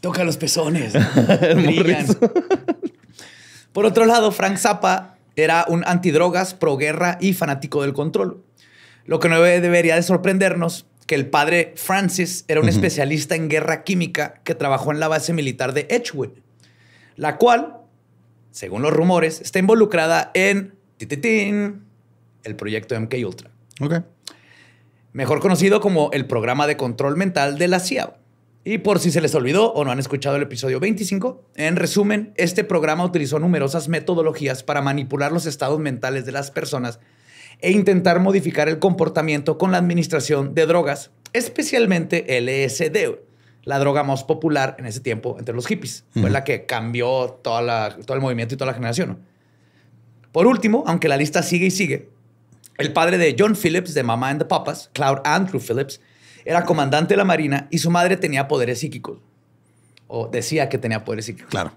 Toca los pezones. Brillan. Por otro lado, Frank Zappa era un antidrogas, proguerra y fanático del control. Lo que no debería de sorprendernos que el padre Francis era un especialista en guerra química que trabajó en la base militar de Edgewood, la cual, según los rumores, está involucrada en el proyecto MK Ultra. Mejor conocido como el programa de control mental de la CIA. Y por si se les olvidó o no han escuchado el episodio 25, en resumen, este programa utilizó numerosas metodologías para manipular los estados mentales de las personas e intentar modificar el comportamiento con la administración de drogas, especialmente LSD, la droga más popular en ese tiempo entre los hippies. Fue la que cambió todo el movimiento y toda la generación. Por último, aunque la lista sigue y sigue, el padre de John Phillips de Mama and the Papas, Cloud Andrew Phillips, era comandante de la Marina y su madre tenía poderes psíquicos. O decía que tenía poderes psíquicos. Claro.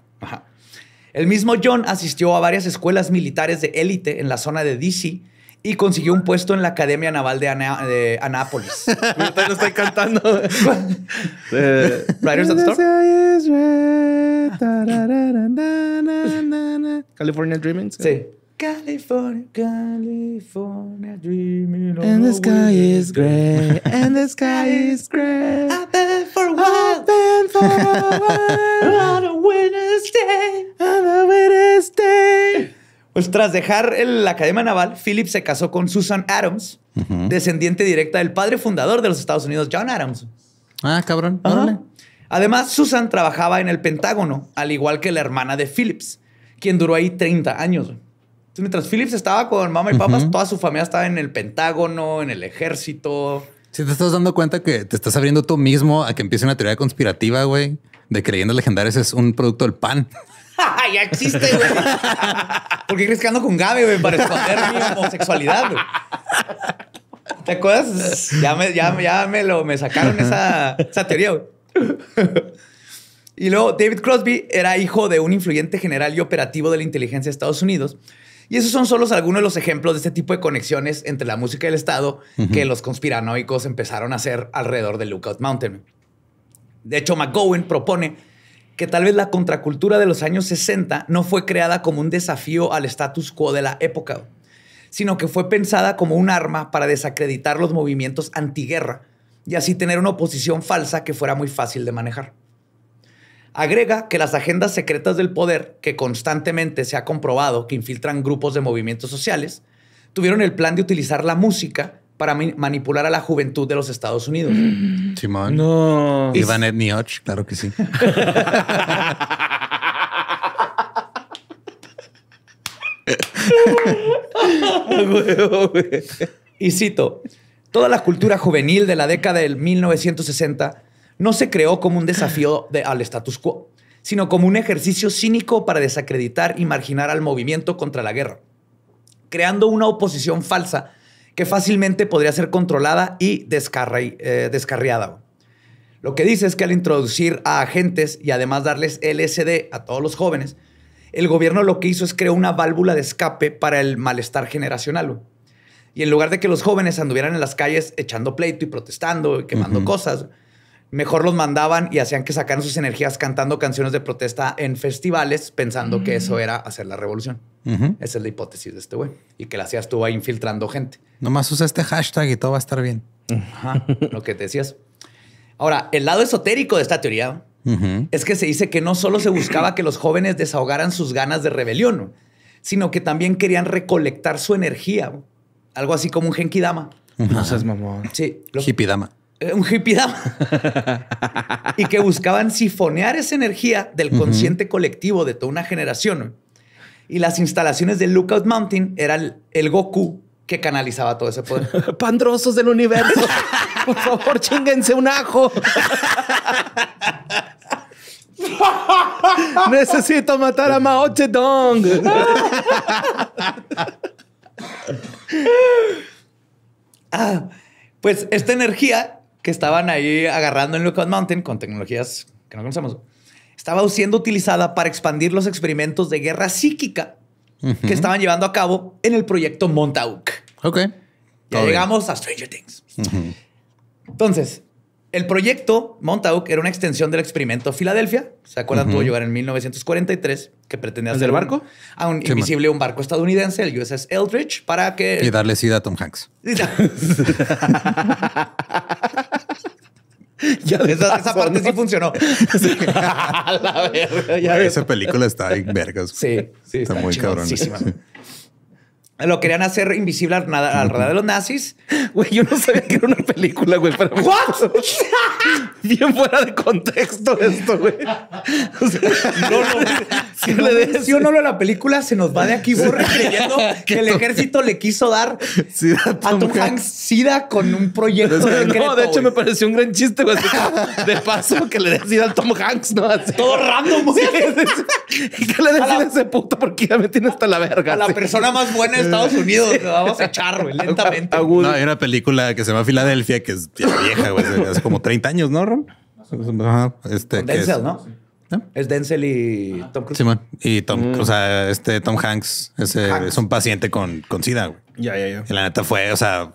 El mismo John asistió a varias escuelas militares de élite en la zona de DC y consiguió un puesto en la Academia Naval de, Anápolis. no estoy cantando. Eh, California Dreaming. sí. California, California, dreaming And the sky is gray, and the sky is gray. I've been for I've for a while. on a winter's day, on a winter's day. Pues tras dejar el, la Academia Naval, Philip se casó con Susan Adams, descendiente directa del padre fundador de los Estados Unidos, John Adams. Ah, cabrón. Además, Susan trabajaba en el Pentágono, al igual que la hermana de Phillips, quien duró ahí 30 años mientras Phillips estaba con mamá y papá, toda su familia estaba en el Pentágono, en el ejército. Si te estás dando cuenta que te estás abriendo tú mismo a que empiece una teoría conspirativa, güey, de que leyendas legendarias es un producto del pan. ya existe, güey. ¿Por qué crees que ando con Gaby, güey, para esconder mi homosexualidad, ¿Te acuerdas? Ya me, lo, me sacaron esa, esa teoría, güey. Y luego, David Crosby era hijo de un influyente general y operativo de la inteligencia de Estados Unidos, y esos son solo algunos de los ejemplos de este tipo de conexiones entre la música y el Estado que los conspiranoicos empezaron a hacer alrededor de Lookout Mountain. De hecho, McGowan propone que tal vez la contracultura de los años 60 no fue creada como un desafío al status quo de la época, sino que fue pensada como un arma para desacreditar los movimientos antiguerra y así tener una oposición falsa que fuera muy fácil de manejar. Agrega que las agendas secretas del poder, que constantemente se ha comprobado que infiltran grupos de movimientos sociales, tuvieron el plan de utilizar la música para manipular a la juventud de los Estados Unidos. Mm. Simón. No. Iván claro que sí. y cito, toda la cultura juvenil de la década del 1960 no se creó como un desafío al status quo, sino como un ejercicio cínico para desacreditar y marginar al movimiento contra la guerra, creando una oposición falsa que fácilmente podría ser controlada y eh, descarriada. Lo que dice es que al introducir a agentes y además darles LSD a todos los jóvenes, el gobierno lo que hizo es crear una válvula de escape para el malestar generacional. Y en lugar de que los jóvenes anduvieran en las calles echando pleito y protestando y quemando cosas, mejor los mandaban y hacían que sacaran sus energías cantando canciones de protesta en festivales, pensando que eso mm. era hacer la revolución. Esa es la hipótesis de este güey. Y que la CIA estuvo ahí infiltrando gente. Nomás usa este hashtag y todo va a estar bien. Ajá, lo que te decías. Ahora, el lado esotérico de esta teoría es que se dice que no solo se buscaba que los jóvenes desahogaran sus ganas de rebelión, sino que también querían recolectar su energía. Algo así como un Genkidama. No seas mamón. Sí. Lo... Eh, un hippie dama. y que buscaban sifonear esa energía del consciente colectivo de toda una generación. Y las instalaciones de Lookout Mountain eran el, Goku que canalizaba todo ese poder. Pandrosos del universo. Por favor, chinguense un ajo. Necesito matar a Mao Zedong. Ah, pues esta energía que estaban ahí agarrando en Lookout Mountain con tecnologías que no conocemos, estaba siendo utilizada para expandir los experimentos de guerra psíquica que estaban llevando a cabo en el proyecto Montauk. Ok. Y llegamos a Stranger Things. Entonces, el proyecto Montauk era una extensión del experimento Filadelfia. ¿Se acuerdan? Tuvo lugar en 1943, que pretendía hacer. ¿El barco? a un invisible, un barco estadounidense, el USS Eldridge, para que. Y darle sida a Tom Hanks. ya esa, esa, parte sí funcionó. Sí. La Esa película está en vergas. Sí, sí, está, está muy cabrón. Lo querían hacer invisible alrededor de los nazis. Güey, yo no sabía que era una película, güey. ¿Qué? Bien fuera de contexto esto, güey. O sea, no, no, si no la película, se nos va de aquí por creyendo que el ejército le quiso dar a Tom Hanks sida con un proyecto. de de, no, de hecho me pareció un gran chiste, güey. De paso, que le des sida a Tom Hanks, ¿no? Todo random, güey. y le des a ese puto porque ya me tiene hasta la verga. la persona más buena es Estados Unidos, vamos a echar, güey, lentamente. No, hay una película que se llama Filadelfia, que es vieja, güey, hace como 30 años, ¿no, Ron? este, Con Denzel, es, ¿no? ¿Eh? Es Denzel y Tom Cruise. Simón. Y Tom, mm. o sea, este Tom Hanks, es un paciente con, con SIDA, güey. Ya, ya, ya. Y la neta fue, o sea,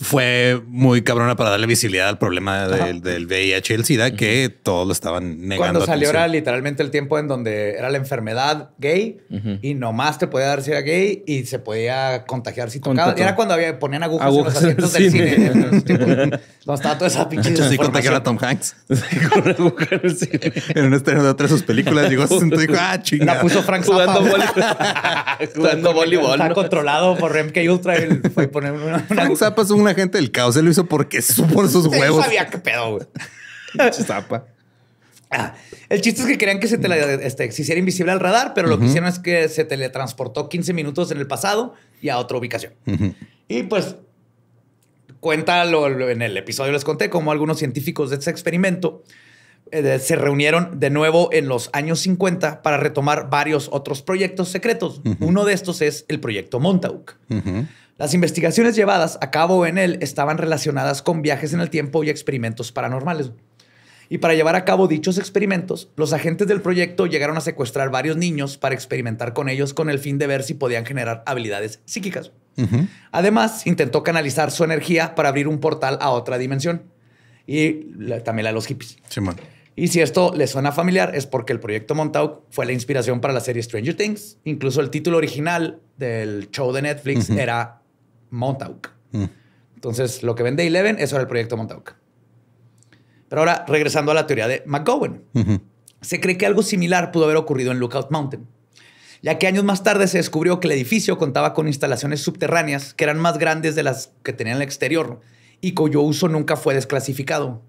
fue muy cabrona para darle visibilidad al problema del, del VIH y el SIDA, que todos lo estaban negando. Cuando salió era literalmente el tiempo en donde era la enfermedad gay y nomás te podía dar SIDA gay y se podía contagiar si tocaba. Era cuando había, ponían agujas, en los asientos del cine. los donde estaba toda esa pinche Sí, contagiaron a Tom Hanks. en un estreno de otra de sus películas llegó y dijo, ah, chingada. La puso Frank Zappa. Jugando voleibol. Jugando voleibol. Está controlado por MK Ultra. Fue poner una... Frank Zappa es una gente, del caos. se lo hizo porque por sus huevos. sabía qué pedo, ah, el chiste es que querían que se, tele, este, hiciera invisible al radar, pero lo que hicieron es que se teletransportó 15 minutos en el pasado y a otra ubicación. Y pues cuenta en el episodio les conté cómo algunos científicos de ese experimento eh, se reunieron de nuevo en los años 50 para retomar varios otros proyectos secretos. Uno de estos es el proyecto Montauk. Las investigaciones llevadas a cabo en él estaban relacionadas con viajes en el tiempo y experimentos paranormales. Y para llevar a cabo dichos experimentos, los agentes del proyecto llegaron a secuestrar varios niños para experimentar con ellos con el fin de ver si podían generar habilidades psíquicas. Además, intentó canalizar su energía para abrir un portal a otra dimensión y también a los hippies. Y si esto les suena familiar, es porque el proyecto Montauk fue la inspiración para la serie Stranger Things. Incluso el título original del show de Netflix era Montauk. Mm. Entonces, lo que vende Eleven, eso era el proyecto Montauk. Pero ahora, regresando a la teoría de McGowan, se cree que algo similar pudo haber ocurrido en Lookout Mountain, ya que años más tarde se descubrió que el edificio contaba con instalaciones subterráneas que eran más grandes de las que tenían en el exterior y cuyo uso nunca fue desclasificado.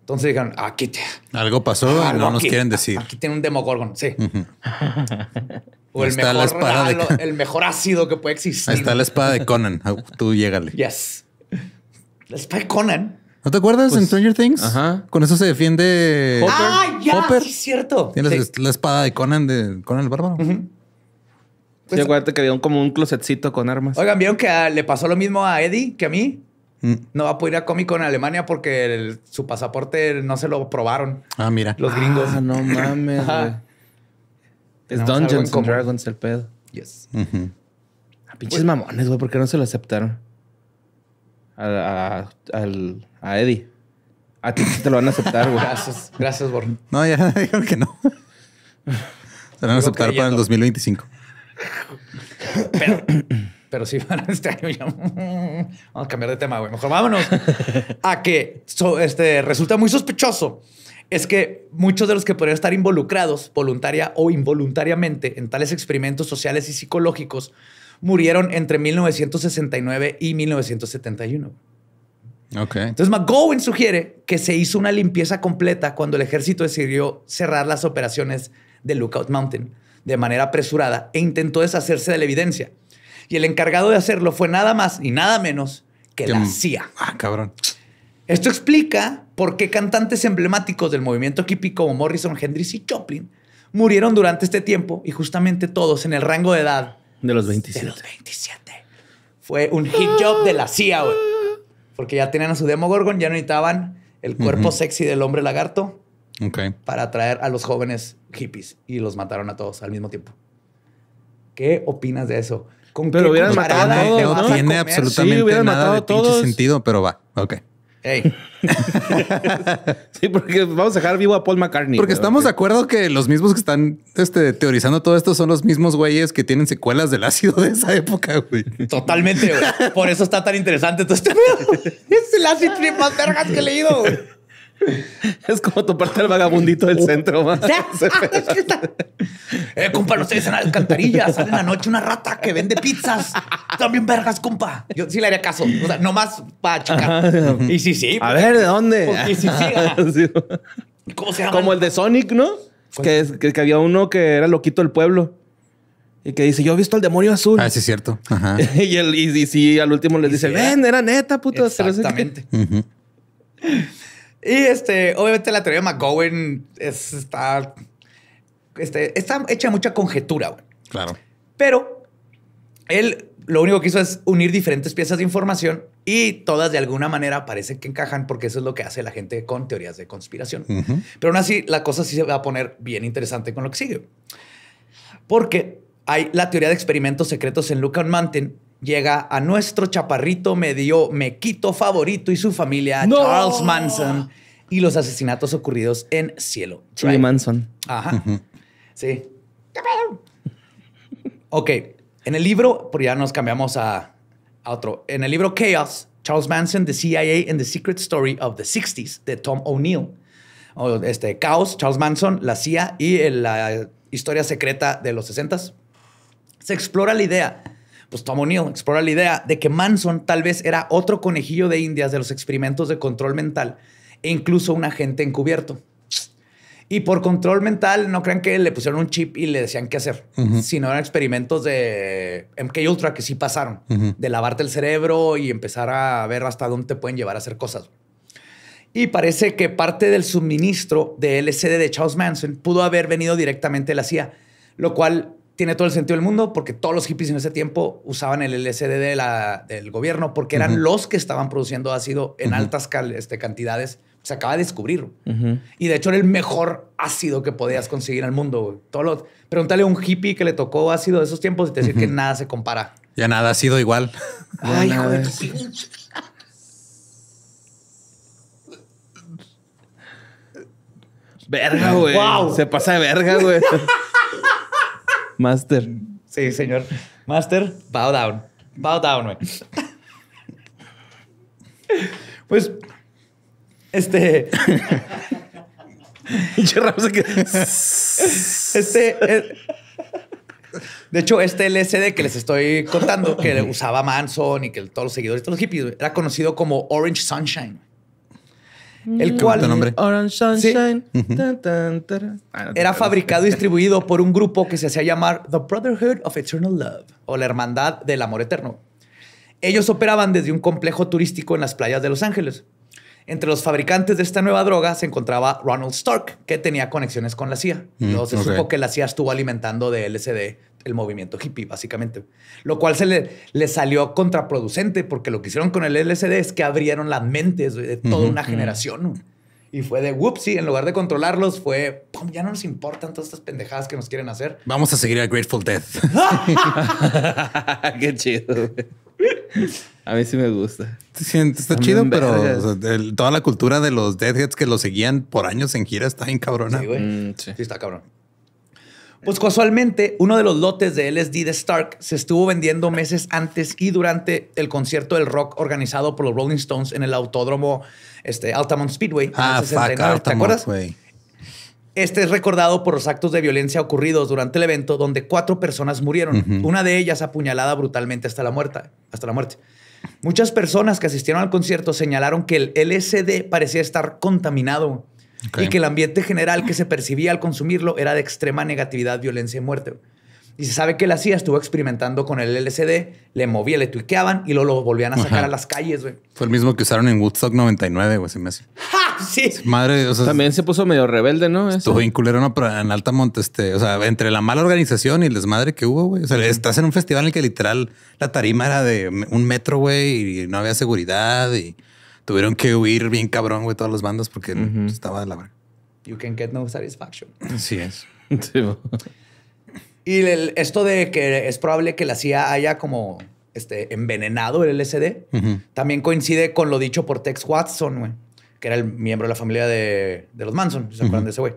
Entonces dijeron, aquí ah, algo pasó y no nos quieren decir. Aquí tiene un demogorgon, sí. O el mejor, el mejor ácido que puede existir. Ahí está la espada de Conan. Ah, tú llégale. Yes. La espada de Conan. ¿No te acuerdas en pues, Stranger Things? Ajá. Con eso se defiende. Ah, ya, Sí, es cierto. Tienes la espada de Conan de Conan el Bárbaro. sí, pues, acuérdate que había como un closetcito con armas. Oigan, ¿vieron que ah, le pasó lo mismo a Eddie que a mí? Mm. No va a poder ir a cómico en Alemania porque su pasaporte no se lo probaron. Ah, mira. Los gringos. Ah, no mames. Es Dungeons and Dragons el pedo. Yes. A ah, pinches mamones, güey, ¿por qué no se lo aceptaron? A, a Eddie. A ti te lo van a aceptar, güey. gracias, gracias, Borne. No, ya dijeron que no. Se lo van a aceptar para el 2025. Pero, pero sí, para este año ya. Vamos a cambiar de tema, güey. Mejor vámonos a que este, resulta muy sospechoso es que muchos de los que pudieron estar involucrados voluntaria o involuntariamente en tales experimentos sociales y psicológicos murieron entre 1969 y 1971. Okay. Entonces McGowan sugiere que se hizo una limpieza completa cuando el ejército decidió cerrar las operaciones de Lookout Mountain de manera apresurada e intentó deshacerse de la evidencia. Y el encargado de hacerlo fue nada más y nada menos que, que la CIA. Ah, cabrón. Esto explica por qué cantantes emblemáticos del movimiento hippie como Morrison, Hendrix y Joplin murieron durante este tiempo y justamente todos en el rango de edad de los 27. Fue un hit job de la CIA, Porque ya tenían a su demo gorgon ya necesitaban el cuerpo sexy del hombre lagarto para atraer a los jóvenes hippies y los mataron a todos al mismo tiempo. ¿Qué opinas de eso? ¿Con pero qué no, tiene absolutamente nada de pinche sentido, pero va. Ok. Hey. sí, porque vamos a dejar vivo a Paul McCartney. Porque estamos de acuerdo que los mismos que están este, teorizando todo esto son los mismos güeyes que tienen secuelas del ácido de esa época, güey. Totalmente, güey. Por eso está tan interesante todo este Es el ácido más vergas que he leído, Es como tu parte al vagabundito del centro, está eh, compa, no ustedes en alcantarilla. Sale en la noche una rata que vende pizzas. También vergas, compa. Yo sí le haría caso. O sea, nomás para Y sí, sí. A ver, ¿de dónde? Pues, y sí, sí. ¿Cómo se llama? Como el de Sonic, ¿no? Que, había uno que era loquito del pueblo. Y que dice, yo he visto al demonio azul. Ah, sí, es cierto. Ajá. y, el, y, al último les dice, ven, era neta, puto. Exactamente. Y este, obviamente la teoría de McGowan está, este, está mucha conjetura, Claro. Pero él lo único que hizo es unir diferentes piezas de información y todas de alguna manera parece que encajan porque eso es lo que hace la gente con teorías de conspiración. Pero aún así, la cosa sí se va a poner bien interesante con lo que sigue. Porque hay la teoría de experimentos secretos en Lucan Mountain, llega a nuestro chaparrito medio mequito favorito y su familia, Charles Manson, y los asesinatos ocurridos en Cielo. Charlie Manson. Ajá. Sí. ok. En el libro, por ya nos cambiamos a, otro. En el libro Chaos, Charles Manson, The CIA and the Secret Story of the 60s, de Tom O'Neill. este, Chaos, Charles Manson, la CIA y eh, la historia secreta de los 60s. Se explora la idea pues Tom O'Neill explora la idea de que Manson tal vez era otro conejillo de indias de los experimentos de control mental e incluso un agente encubierto. Y por control mental, no crean que le pusieron un chip y le decían qué hacer, sino eran experimentos de MK Ultra que sí pasaron, de lavarte el cerebro y empezar a ver hasta dónde te pueden llevar a hacer cosas. Y parece que parte del suministro de LSD de Charles Manson pudo haber venido directamente de la CIA, lo cual tiene todo el sentido del mundo porque todos los hippies en ese tiempo usaban el LSD la, del gobierno porque eran los que estaban produciendo ácido en altas este, cantidades. Se acaba de descubrir. Y de hecho era el mejor ácido que podías conseguir al mundo. pregúntale a un hippie que le tocó ácido de esos tiempos y te decir que nada se compara. Ya nada ha sido igual. Ay, hijo de tu Verga, güey. Se pasa de verga, güey. Master. Sí, señor. Master, bow down. Bow down, güey. Pues, este. este. Eh, de hecho, este LSD que les estoy contando, que usaba Manson y que todos los seguidores, todos los hippies, era conocido como Orange Sunshine el mm. cual ah, era fabricado y distribuido por un grupo que se hacía llamar The Brotherhood of Eternal Love o la Hermandad del Amor Eterno. Ellos operaban desde un complejo turístico en las playas de Los Ángeles. Entre los fabricantes de esta nueva droga se encontraba Ronald Stark, que tenía conexiones con la CIA. Mm, se supo que la CIA estuvo alimentando de LSD el movimiento hippie, básicamente. Lo cual se le, le, salió contraproducente porque lo que hicieron con el LSD es que abrieron las mentes de toda una generación. Y fue de whoopsie, en lugar de controlarlos, fue pum, ya no nos importan todas estas pendejadas que nos quieren hacer. Vamos a seguir a Grateful Dead. Qué chido. A mí sí me gusta. está chido, pero toda la cultura de los Deadheads que lo seguían por años en gira está bien cabrona. Sí, güey. Mm, sí, está cabrón. Pues casualmente, uno de los lotes de LSD de Stark se estuvo vendiendo meses antes y durante el concierto del rock organizado por los Rolling Stones en el autódromo este, Altamont Speedway. Ah, en Altamont, ¿Te acuerdas? Este es recordado por los actos de violencia ocurridos durante el evento, donde cuatro personas murieron, una de ellas apuñalada brutalmente hasta la, hasta la muerte. Muchas personas que asistieron al concierto señalaron que el LSD parecía estar contaminado y que el ambiente general que se percibía al consumirlo era de extrema negatividad, violencia y muerte. Y se sabe que la CIA estuvo experimentando con el LCD, le movía, le tuiqueaban y luego lo volvían a sacar a las calles, güey. Fue el mismo que usaron en Woodstock 99, güey, se me hace. ¡Ja! Sí. Madre, También se puso medio rebelde, ¿no? Estuvo inculero ¿no? Pero en este, o sea, entre la mala organización y el desmadre que hubo, güey. O sea, estás en un festival en el que literal la tarima era de un metro, güey, y no había seguridad y tuvieron que huir bien cabrón, güey, todas las bandas porque estaba de la verga. You can get no satisfaction. Así es. Y esto de que es probable que la CIA haya como este, envenenado el LSD, también coincide con lo dicho por Tex Watson, güey, que era el miembro de la familia de, los Manson, ¿se acuerdan de ese güey?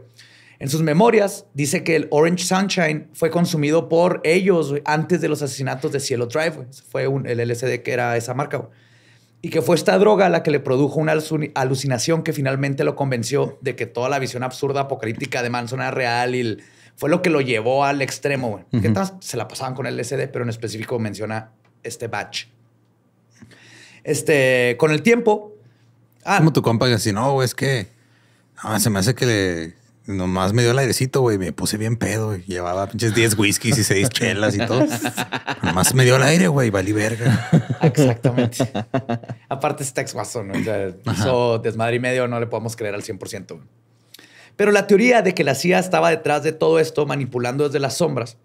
En sus memorias dice que el Orange Sunshine fue consumido por ellos antes de los asesinatos de Cielo Drive. Fue un, el LSD que era esa marca. güey y que fue esta droga la que le produjo una alucinación que finalmente lo convenció de que toda la visión absurda apocalíptica de Manson era real y fue lo que lo llevó al extremo. se la pasaban con el LSD, pero en específico menciona este batch. Este, con el tiempo. Ah, Como tu compa que si no, es que se me hace que le, Nomás me dio el airecito, güey. Me puse bien pedo. Llevaba 10 whiskies y 6 chelas y todo. Nomás me dio el aire, güey. Valí verga. Exactamente. Aparte es Tex ¿no? desmadre y medio. No le podemos creer al 100%. Pero la teoría de que la CIA estaba detrás de todo esto, manipulando desde las sombras,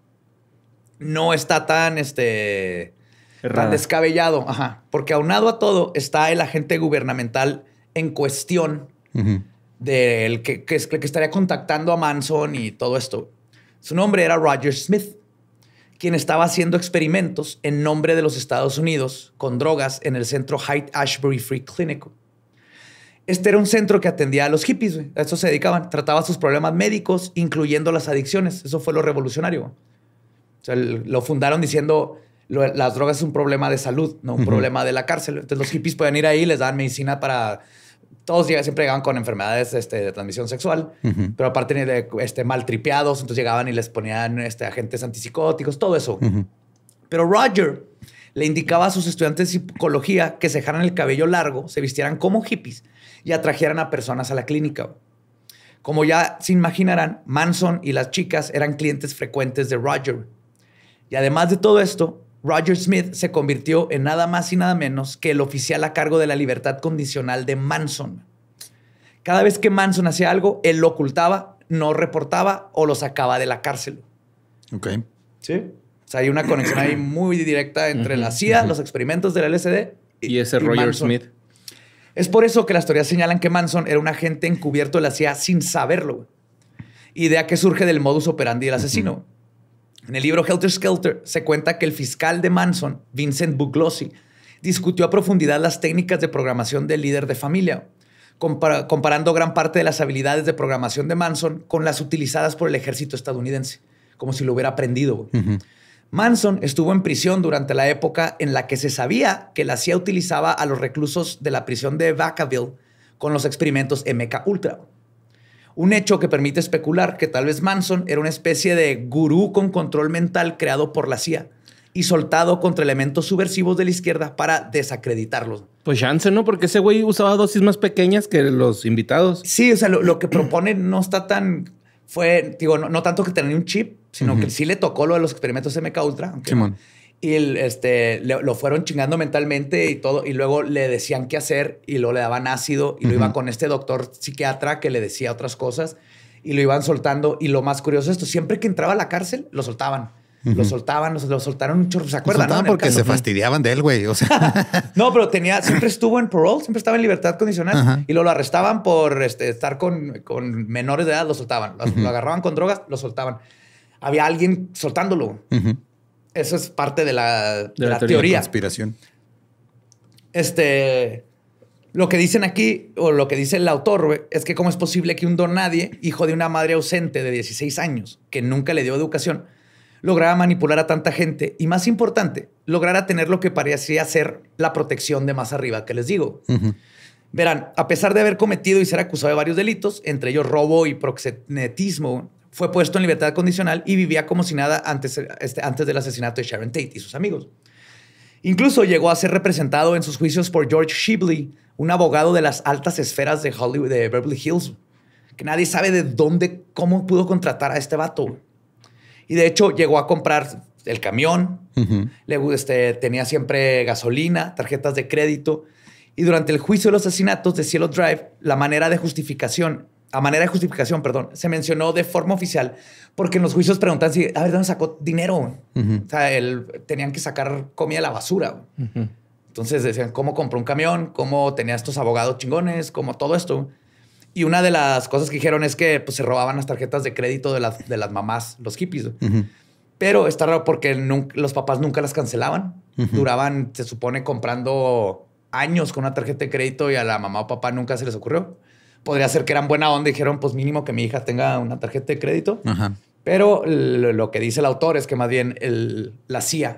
no está tan, este, tan descabellado. Porque aunado a todo está el agente gubernamental en cuestión del que, que, estaría contactando a Manson y todo esto. Su nombre era Roger Smith, quien estaba haciendo experimentos en nombre de los Estados Unidos con drogas en el centro Hyde Ashbury Free Clinic. Este era un centro que atendía a los hippies, a eso se dedicaban, trataba sus problemas médicos, incluyendo las adicciones. Eso fue lo revolucionario. lo fundaron diciendo, las drogas son un problema de salud, no un problema de la cárcel. Entonces los hippies podían ir ahí, les daban medicina para todos siempre llegaban con enfermedades este, de transmisión sexual, pero aparte este, maltripeados, entonces llegaban y les ponían este, agentes antipsicóticos, todo eso. Pero Roger le indicaba a sus estudiantes de psicología que se dejaran el cabello largo, se vistieran como hippies y atrajeran a personas a la clínica. Como ya se imaginarán, Manson y las chicas eran clientes frecuentes de Roger. Y además de todo esto, Roger Smith se convirtió en nada más y nada menos que el oficial a cargo de la libertad condicional de Manson. Cada vez que Manson hacía algo, él lo ocultaba, no reportaba o lo sacaba de la cárcel. Ok. Sí. O sea, hay una conexión ahí muy directa entre la CIA, los experimentos del LSD y, ese Roger Smith. Es por eso que las teorías señalan que Manson era un agente encubierto de la CIA sin saberlo. Idea que surge del modus operandi del asesino. En el libro Helter Skelter se cuenta que el fiscal de Manson, Vincent Buglossi, discutió a profundidad las técnicas de programación del líder de familia, comparando gran parte de las habilidades de programación de Manson con las utilizadas por el ejército estadounidense, como si lo hubiera aprendido. Manson estuvo en prisión durante la época en la que se sabía que la CIA utilizaba a los reclusos de la prisión de Vacaville con los experimentos MK Ultra. Un hecho que permite especular que tal vez Manson era una especie de gurú con control mental creado por la CIA y soltado contra elementos subversivos de la izquierda para desacreditarlos. Pues chance, ¿no? Porque ese güey usaba dosis más pequeñas que los invitados. Sí, o sea, lo, que propone no está tan... Fue, digo, no, tanto que tenía un chip, sino que sí le tocó lo de los experimentos MK Ultra y este, lo fueron chingando mentalmente y todo, y luego le decían qué hacer y lo le daban ácido y lo iban con este doctor psiquiatra que le decía otras cosas y lo iban soltando. Y lo más curioso es esto, siempre que entraba a la cárcel, lo soltaban. Lo soltaban, lo, lo soltaron un chorro. ¿Se acuerdan? Lo soltaban ¿no? porque se fastidiaban de él, güey. O sea. no, pero tenía, siempre estuvo en parole, siempre estaba en libertad condicional y lo, lo arrestaban por este, estar con, con, menores de edad, lo soltaban. Lo, lo agarraban con drogas, lo soltaban. Había alguien soltándolo. Eso es parte de la, de de la teoría. teoría. Este, lo que dicen aquí, o lo que dice el autor, es que cómo es posible que un don nadie, hijo de una madre ausente de 16 años, que nunca le dio educación, lograra manipular a tanta gente y, más importante, lograra tener lo que parecía ser la protección de más arriba que les digo. Verán, a pesar de haber cometido y ser acusado de varios delitos, entre ellos robo y proxenetismo, fue puesto en libertad condicional y vivía como si nada antes, este, antes del asesinato de Sharon Tate y sus amigos. Incluso llegó a ser representado en sus juicios por George Shibley, un abogado de las altas esferas de, Hollywood, de Beverly Hills, que nadie sabe de dónde, cómo pudo contratar a este vato. Y de hecho llegó a comprar el camión, le, este, tenía siempre gasolina, tarjetas de crédito. Y durante el juicio de los asesinatos de Cielo Drive, la manera de justificación a manera de justificación, perdón, se mencionó de forma oficial porque en los juicios preguntan si, a ver, ¿dónde sacó dinero? O sea, el, tenían que sacar comida de la basura. Entonces decían, ¿cómo compró un camión? ¿Cómo tenía estos abogados chingones? ¿Cómo todo esto? Y una de las cosas que dijeron es que pues, se robaban las tarjetas de crédito de las, de las mamás, los hippies. Pero está raro porque los papás nunca las cancelaban. Duraban, se supone, comprando años con una tarjeta de crédito y a la mamá o papá nunca se les ocurrió podría ser que eran buena onda dijeron, pues mínimo que mi hija tenga una tarjeta de crédito. Pero lo que dice el autor es que más bien la CIA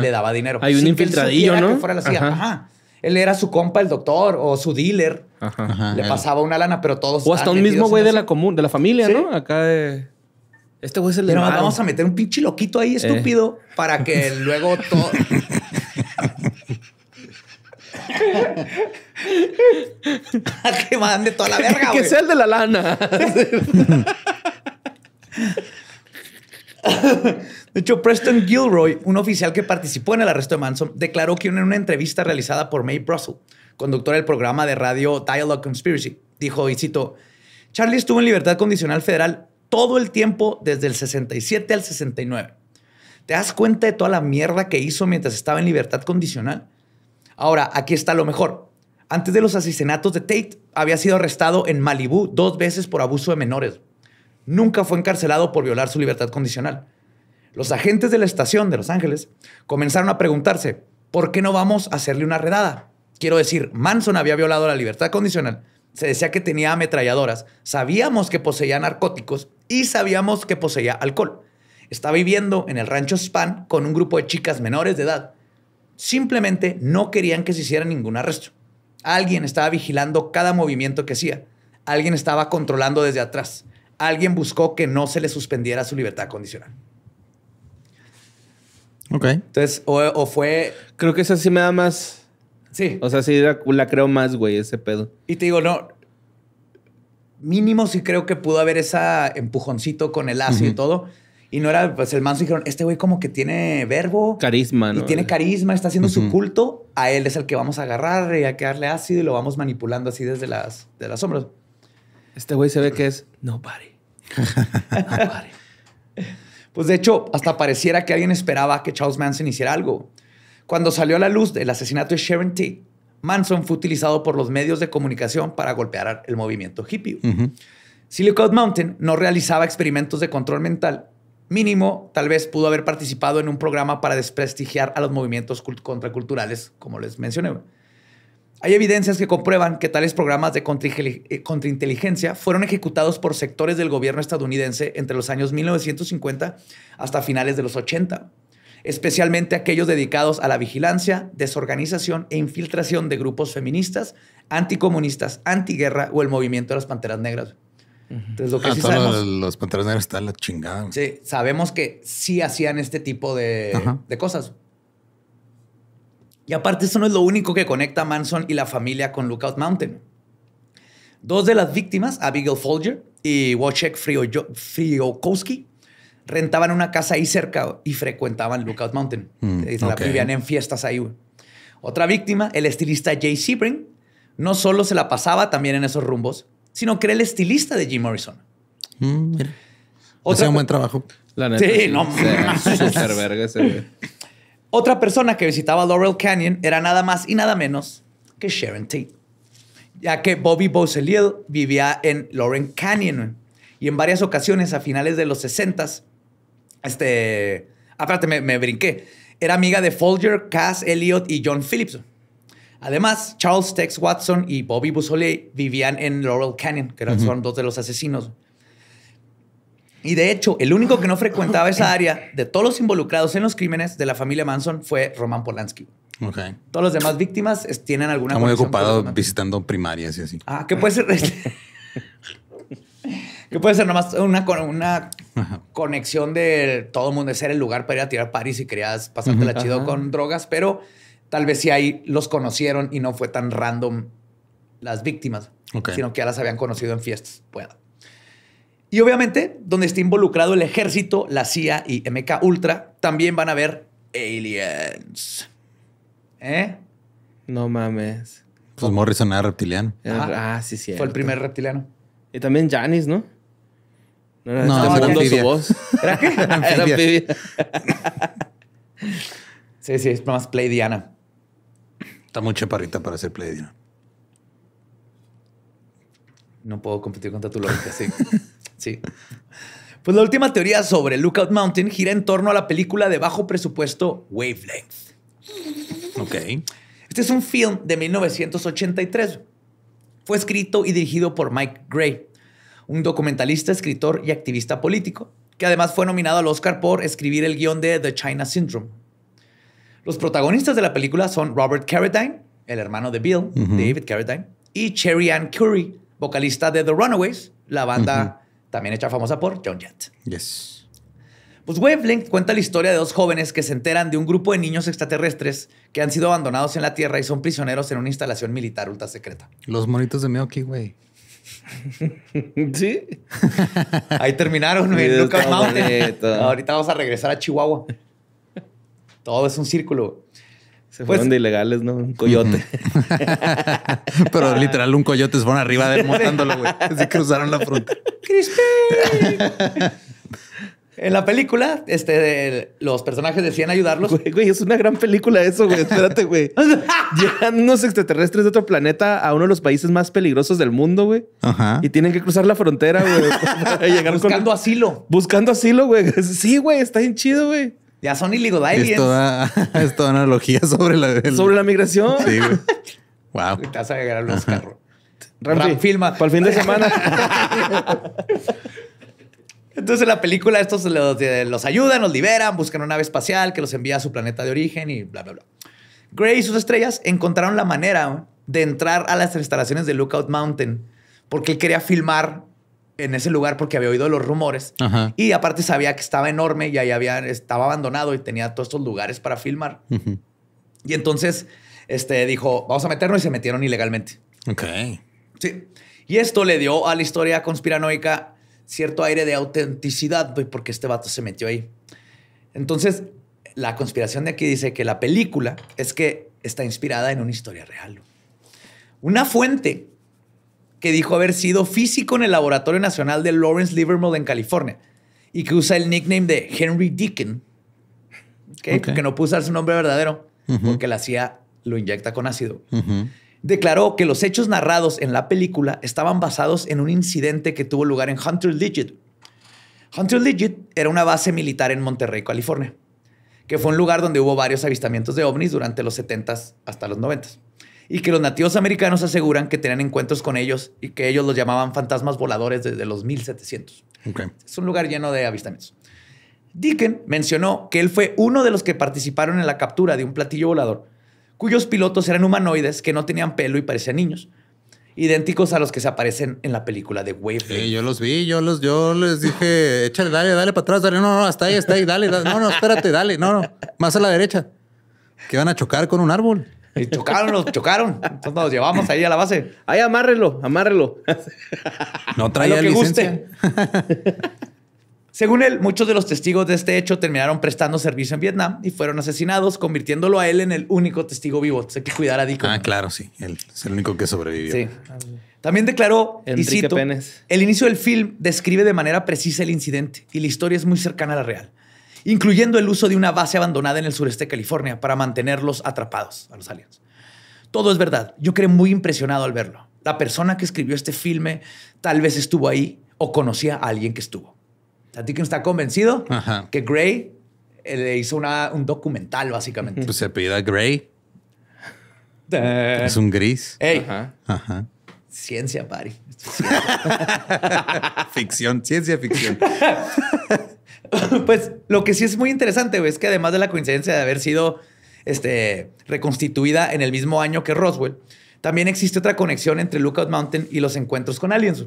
le daba dinero. Hay un infiltradillo, ¿no? Que la CIA. Ajá. Él era su compa, el doctor, o su dealer. Le pasaba una lana, pero todos. O hasta un mismo güey de la común, de la familia, ¿no? Acá de. Este güey es el de. Pero vamos a meter un pinche loquito ahí, eh. estúpido, para que luego todo. que mande toda la verga, güey. Que sea el de la lana. De hecho, Preston Gilroy, un oficial que participó en el arresto de Manson, declaró que en una entrevista realizada por May Brussel, conductora del programa de radio Dialogue Conspiracy, dijo, y cito, Charlie estuvo en libertad condicional federal todo el tiempo desde el 67 al 69. ¿Te das cuenta de toda la mierda que hizo mientras estaba en libertad condicional? Ahora, aquí está lo mejor. Antes de los asesinatos de Tate, había sido arrestado en Malibú dos veces por abuso de menores. Nunca fue encarcelado por violar su libertad condicional. Los agentes de la estación de Los Ángeles comenzaron a preguntarse, ¿por qué no vamos a hacerle una redada? Quiero decir, Manson había violado la libertad condicional, se decía que tenía ametralladoras, sabíamos que poseía narcóticos y sabíamos que poseía alcohol. Estaba viviendo en el rancho Span con un grupo de chicas menores de edad. Simplemente no querían que se hiciera ningún arresto. Alguien estaba vigilando cada movimiento que hacía. Alguien estaba controlando desde atrás. Alguien buscó que no se le suspendiera su libertad condicional. Ok. Entonces, o, fue... Creo que eso sí me da más... Sí. O sea, sí la, creo más, güey, ese pedo. Y te digo, no, mínimo sí creo que pudo haber ese empujoncito con el ácido y todo, y no era, pues el Manson dijeron, este güey como que tiene verbo. Carisma, Y tiene carisma, está haciendo su culto. A él es el que vamos a agarrar y a quedarle ácido y lo vamos manipulando así desde las, de las sombras. Este güey se ve que es nobody. nobody. pues de hecho, hasta pareciera que alguien esperaba que Charles Manson hiciera algo. Cuando salió a la luz el asesinato de Sharon T., Manson fue utilizado por los medios de comunicación para golpear el movimiento hippie. Silicon Mountain no realizaba experimentos de control mental Mínimo, tal vez pudo haber participado en un programa para desprestigiar a los movimientos contraculturales, como les mencioné. Hay evidencias que comprueban que tales programas de eh, contrainteligencia fueron ejecutados por sectores del gobierno estadounidense entre los años 1950 hasta finales de los 80, especialmente aquellos dedicados a la vigilancia, desorganización e infiltración de grupos feministas, anticomunistas, antiguerra o el movimiento de las Panteras Negras. Entonces, lo que ah, sí sabemos. Los, los están la Sí, sabemos que sí hacían este tipo de, cosas. Y aparte, eso no es lo único que conecta a Manson y la familia con Lookout Mountain. Dos de las víctimas, Abigail Folger y Wojciech Friokowski, rentaban una casa ahí cerca y frecuentaban Lookout Mountain. Mm, la vivían en fiestas ahí. Otra víctima, el estilista Jay Sebring, no solo se la pasaba también en esos rumbos, sino que era el estilista de Jim Morrison. Mm, mira. un buen trabajo. La sí, no. ese, Otra persona que visitaba Laurel Canyon era nada más y nada menos que Sharon Tate, ya que Bobby Beausoleil vivía en Laurel Canyon y en varias ocasiones a finales de los 60 este, aparte ah, me, brinqué, era amiga de Folger, Cass, Elliot y John Phillips. Además, Charles Tex Watson y Bobby Busoli vivían en Laurel Canyon, que eran, son dos de los asesinos. Y de hecho, el único que no frecuentaba esa área de todos los involucrados en los crímenes de la familia Manson fue Roman Polanski. Okay. Todas las demás víctimas tienen alguna. Está muy ocupado visitando primarias y así. Ah, que puede ser. que puede ser nomás una, una conexión de todo el mundo. de ser el lugar para ir a tirar parís y querías pasarte la chido con drogas, pero tal vez si sí ahí los conocieron y no fue tan random las víctimas, sino que ya las habían conocido en fiestas. Y obviamente, donde esté involucrado el ejército, la CIA y MK Ultra, también van a ver aliens. ¿Eh? No mames. Pues Morrison era reptiliano. Ah, sí, sí. Fue el primer reptiliano. Y también Janis, ¿no? No, era Su voz. ¿Era qué? Era sí, sí, es más Play Diana. Está muy chaparrita para hacer Pleiadiana. No puedo competir contra tu lógica, sí. sí. Pues la última teoría sobre Lookout Mountain gira en torno a la película de bajo presupuesto Wavelength. Ok. Este es un film de 1983. Fue escrito y dirigido por Mike Gray, un documentalista, escritor y activista político, que además fue nominado al Oscar por escribir el guión de The China Syndrome. Los protagonistas de la película son Robert Carradine, el hermano de Bill, David Carradine, y Cherry Ann Curry, vocalista de The Runaways, la banda también hecha famosa por John Jett. Yes. Pues Wavelength cuenta la historia de dos jóvenes que se enteran de un grupo de niños extraterrestres que han sido abandonados en la Tierra y son prisioneros en una instalación militar ultra secreta. Los monitos de Milky güey. sí. Ahí terminaron, Lucas Mountain. Ahorita vamos a regresar a Chihuahua. Todo es un círculo. Se pues, fueron de ilegales, ¿no? Un coyote. Pero literal, un coyote se fueron arriba de él montándolo, güey. Se cruzaron la frontera. ¡Crispy! En la película, este, los personajes decían ayudarlos. Güey, es una gran película eso, güey. Espérate, güey. Llegan unos extraterrestres de otro planeta a uno de los países más peligrosos del mundo, güey. Ajá. Y tienen que cruzar la frontera, güey. buscando asilo. Buscando asilo, güey. Sí, güey, está bien chido, güey. Ya son illegal aliens. Es toda, analogía sobre la... Sobre la migración. Sí, güey. Wow. Te a agarrar los carros. filma. Para el fin de semana. Entonces la película estos los, eh, los, ayudan, los liberan, buscan una nave espacial que los envía a su planeta de origen y bla, bla, bla. Gray y sus estrellas encontraron la manera de entrar a las instalaciones de Lookout Mountain porque él quería filmar en ese lugar porque había oído los rumores. Y aparte sabía que estaba enorme y ahí había, estaba abandonado y tenía todos estos lugares para filmar. Y entonces este, dijo, vamos a meternos y se metieron ilegalmente. Ok. Sí. Y esto le dio a la historia conspiranoica cierto aire de autenticidad, porque este vato se metió ahí. Entonces, la conspiración de aquí dice que la película es que está inspirada en una historia real. Una fuente que dijo haber sido físico en el Laboratorio Nacional de Lawrence Livermore en California y que usa el nickname de Henry Deacon, que no pudo usar su nombre verdadero, porque la CIA lo inyecta con ácido. Declaró que los hechos narrados en la película estaban basados en un incidente que tuvo lugar en Hunter Digit. Hunter Digit era una base militar en Monterrey, California, que fue un lugar donde hubo varios avistamientos de ovnis durante los 70s hasta los 90 y que los nativos americanos aseguran que tenían encuentros con ellos y que ellos los llamaban fantasmas voladores desde los 1700. Es un lugar lleno de avistamientos. Deacon mencionó que él fue uno de los que participaron en la captura de un platillo volador, cuyos pilotos eran humanoides que no tenían pelo y parecían niños idénticos a los que se aparecen en la película de Wave. Sí, yo los vi, yo los, les dije, échale, dale, dale para atrás, dale, no, no, hasta ahí, hasta ahí, dale no, no, espérate, dale, no, no, más a la derecha. Que van a chocar con un árbol. Y chocaron, los chocaron. Entonces nos llevamos ahí a la base. Ahí amárrelo, amárrelo. No traía que Guste. Según él, muchos de los testigos de este hecho terminaron prestando servicio en Vietnam y fueron asesinados, convirtiéndolo a él en el único testigo vivo. Se que cuidara a Dico. Ah, claro, sí. Él es el único que sobrevivió. Sí. También declaró, y cito, el inicio del film describe de manera precisa el incidente y la historia es muy cercana a la real incluyendo el uso de una base abandonada en el sureste de California para mantenerlos atrapados a los aliens. Todo es verdad. Yo quedé muy impresionado al verlo. La persona que escribió este filme tal vez estuvo ahí o conocía a alguien que estuvo. ti quién está convencido que Gray eh, le hizo un documental, básicamente. Pues se a Gray. Eh. Es un gris. Ajá. Ciencia, Pari. ficción, ciencia ficción. pues lo que sí es muy interesante, es que además de la coincidencia de haber sido este, reconstituida en el mismo año que Roswell, también existe otra conexión entre Lookout Mountain y los encuentros con aliens.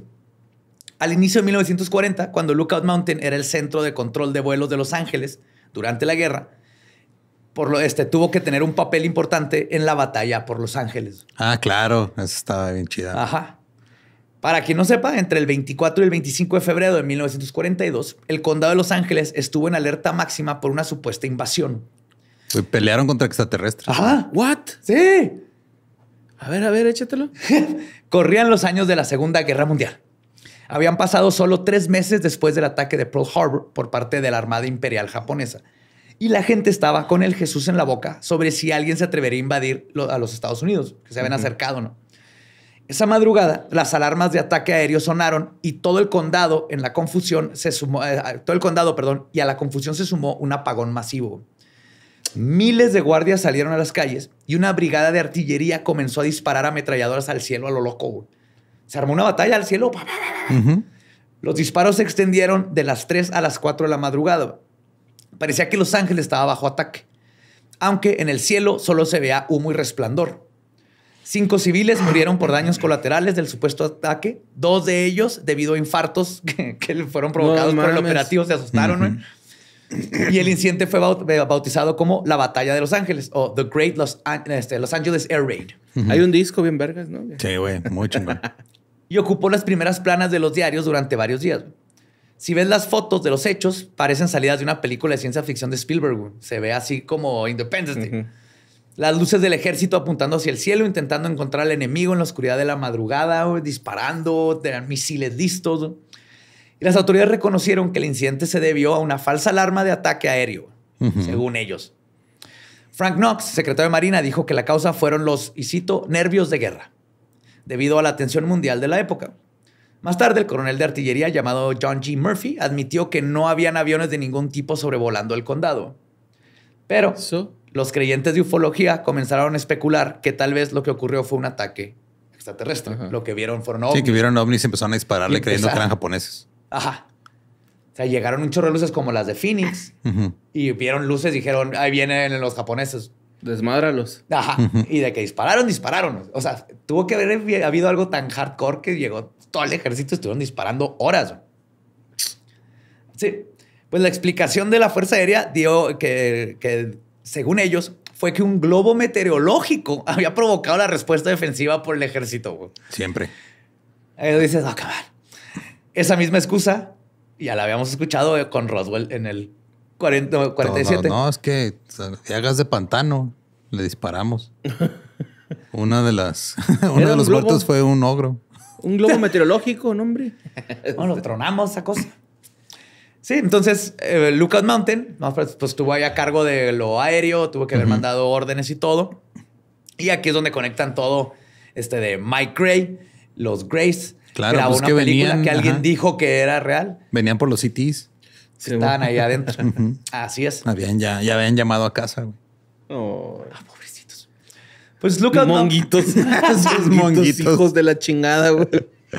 Al inicio de 1940, cuando Lookout Mountain era el centro de control de vuelos de Los Ángeles durante la guerra, por lo este tuvo que tener un papel importante en la batalla por Los Ángeles. Ah, claro, eso estaba bien chida. Ajá. Para quien no sepa, entre el 24 y el 25 de febrero de 1942, el condado de Los Ángeles estuvo en alerta máxima por una supuesta invasión. Y pues, pelearon contra extraterrestres. ¡Ah! ¿What? Sí. A ver, a ver, échatelo. Corrían los años de la Segunda Guerra Mundial. Habían pasado solo tres meses después del ataque de Pearl Harbor por parte de la Armada Imperial Japonesa. Y la gente estaba con el Jesús en la boca sobre si alguien se atrevería a invadir a los Estados Unidos, que se habían acercado no. Esa madrugada, las alarmas de ataque aéreo sonaron y todo el condado en la confusión se sumó, eh, todo el condado, perdón, y a la confusión se sumó un apagón masivo. Miles de guardias salieron a las calles y una brigada de artillería comenzó a disparar ametralladoras al cielo a lo loco. Se armó una batalla al cielo. Los disparos se extendieron de las 3 a las 4 de la madrugada. Parecía que Los Ángeles estaba bajo ataque, aunque en el cielo solo se veía humo y resplandor. Cinco civiles murieron por daños colaterales del supuesto ataque, dos de ellos debido a infartos que, fueron provocados por el operativo, se asustaron. Y el incidente fue eh, bautizado como la Batalla de Los Ángeles o The Great Los, este, Angeles Air Raid. Hay un disco bien vergas, ¿no? Sí, güey, muy chingón. y ocupó las primeras planas de los diarios durante varios días. Si ves las fotos de los hechos, parecen salidas de una película de ciencia ficción de Spielberg. Se ve así como Independence las luces del ejército apuntando hacia el cielo, intentando encontrar al enemigo en la oscuridad de la madrugada, disparando, tenían misiles listos. Y las autoridades reconocieron que el incidente se debió a una falsa alarma de ataque aéreo, según ellos. Frank Knox, secretario de Marina, dijo que la causa fueron los, y cito, nervios de guerra, debido a la tensión mundial de la época. Más tarde, el coronel de artillería llamado John G. Murphy admitió que no habían aviones de ningún tipo sobrevolando el condado. Pero los creyentes de ufología comenzaron a especular que tal vez lo que ocurrió fue un ataque extraterrestre. Lo que vieron fueron ovnis. Sí, que vieron ovnis y empezaron a dispararle creyendo que eran japoneses. Ajá. O sea, llegaron un chorro de luces como las de Phoenix y vieron luces y dijeron, ahí vienen los japoneses. Desmádralos. Ajá. Y de que dispararon, dispararon. O sea, tuvo que haber habido algo tan hardcore que llegó todo el ejército y estuvieron disparando horas. Sí. Pues la explicación de la Fuerza Aérea dio que, que según ellos, fue que un globo meteorológico había provocado la respuesta defensiva por el ejército. Siempre. dices, no, ah, cabrón. Esa misma excusa ya la habíamos escuchado eh, con Roswell en el 47. No, no, es que hagas de pantano, le disparamos. Una de las, uno de los muertos fue un ogro. Un globo meteorológico, no, hombre. lo tronamos esa cosa. Sí, entonces eh, Lucas Mountain pues, pues, estuvo ahí a cargo de lo aéreo, tuvo que haber mandado órdenes y todo. Y aquí es donde conectan todo este de Mike Gray, los Grays. Claro, pues una que película venían, que alguien dijo que era real. Venían por los CTs. E estaban ahí adentro. Así es. Habían ya, ya habían llamado a casa, güey. Oh. Ah, pobrecitos. Pues Lucas. Monguitos. monguitos, monguitos. Hijos de la chingada, güey.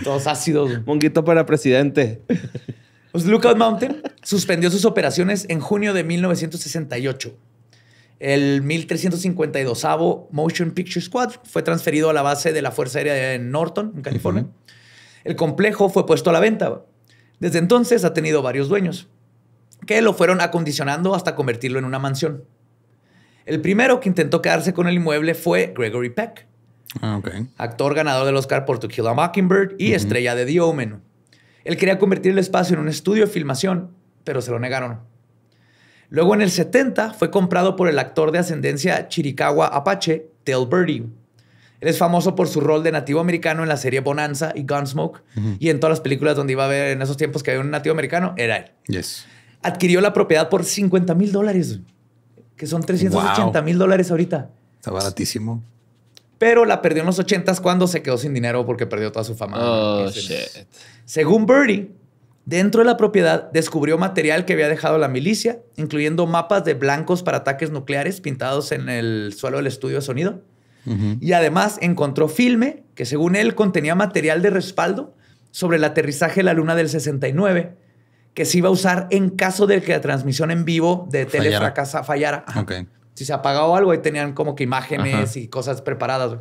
Todos ácidos. Monguito para presidente. Pues Lookout Mountain suspendió sus operaciones en junio de 1968. El 1352 Motion Picture Squad fue transferido a la base de la Fuerza Aérea en Norton, en California. El complejo fue puesto a la venta. Desde entonces ha tenido varios dueños, que lo fueron acondicionando hasta convertirlo en una mansión. El primero que intentó quedarse con el inmueble fue Gregory Peck, ah, actor ganador del Oscar por To Kill a Mockingbird y estrella de The él quería convertir el espacio en un estudio de filmación, pero se lo negaron. Luego en el 70 fue comprado por el actor de ascendencia chiricahua apache, Dale Birdie. Él es famoso por su rol de nativo americano en la serie Bonanza y Gunsmoke y en todas las películas donde iba a ver en esos tiempos que había un nativo americano, era él. Yes. Adquirió la propiedad por 50 mil dólares, que son 380 mil dólares ahorita. Está baratísimo pero la perdió en los 80 cuando se quedó sin dinero porque perdió toda su fama. Oh, shit. Según Birdie, dentro de la propiedad descubrió material que había dejado la milicia, incluyendo mapas de blancos para ataques nucleares pintados en el suelo del estudio de sonido. Y además encontró filme que según él contenía material de respaldo sobre el aterrizaje de la luna del 69 que se iba a usar en caso de que la transmisión en vivo de tele fallara. fallara si se apagaba algo, ahí tenían como que imágenes y cosas preparadas.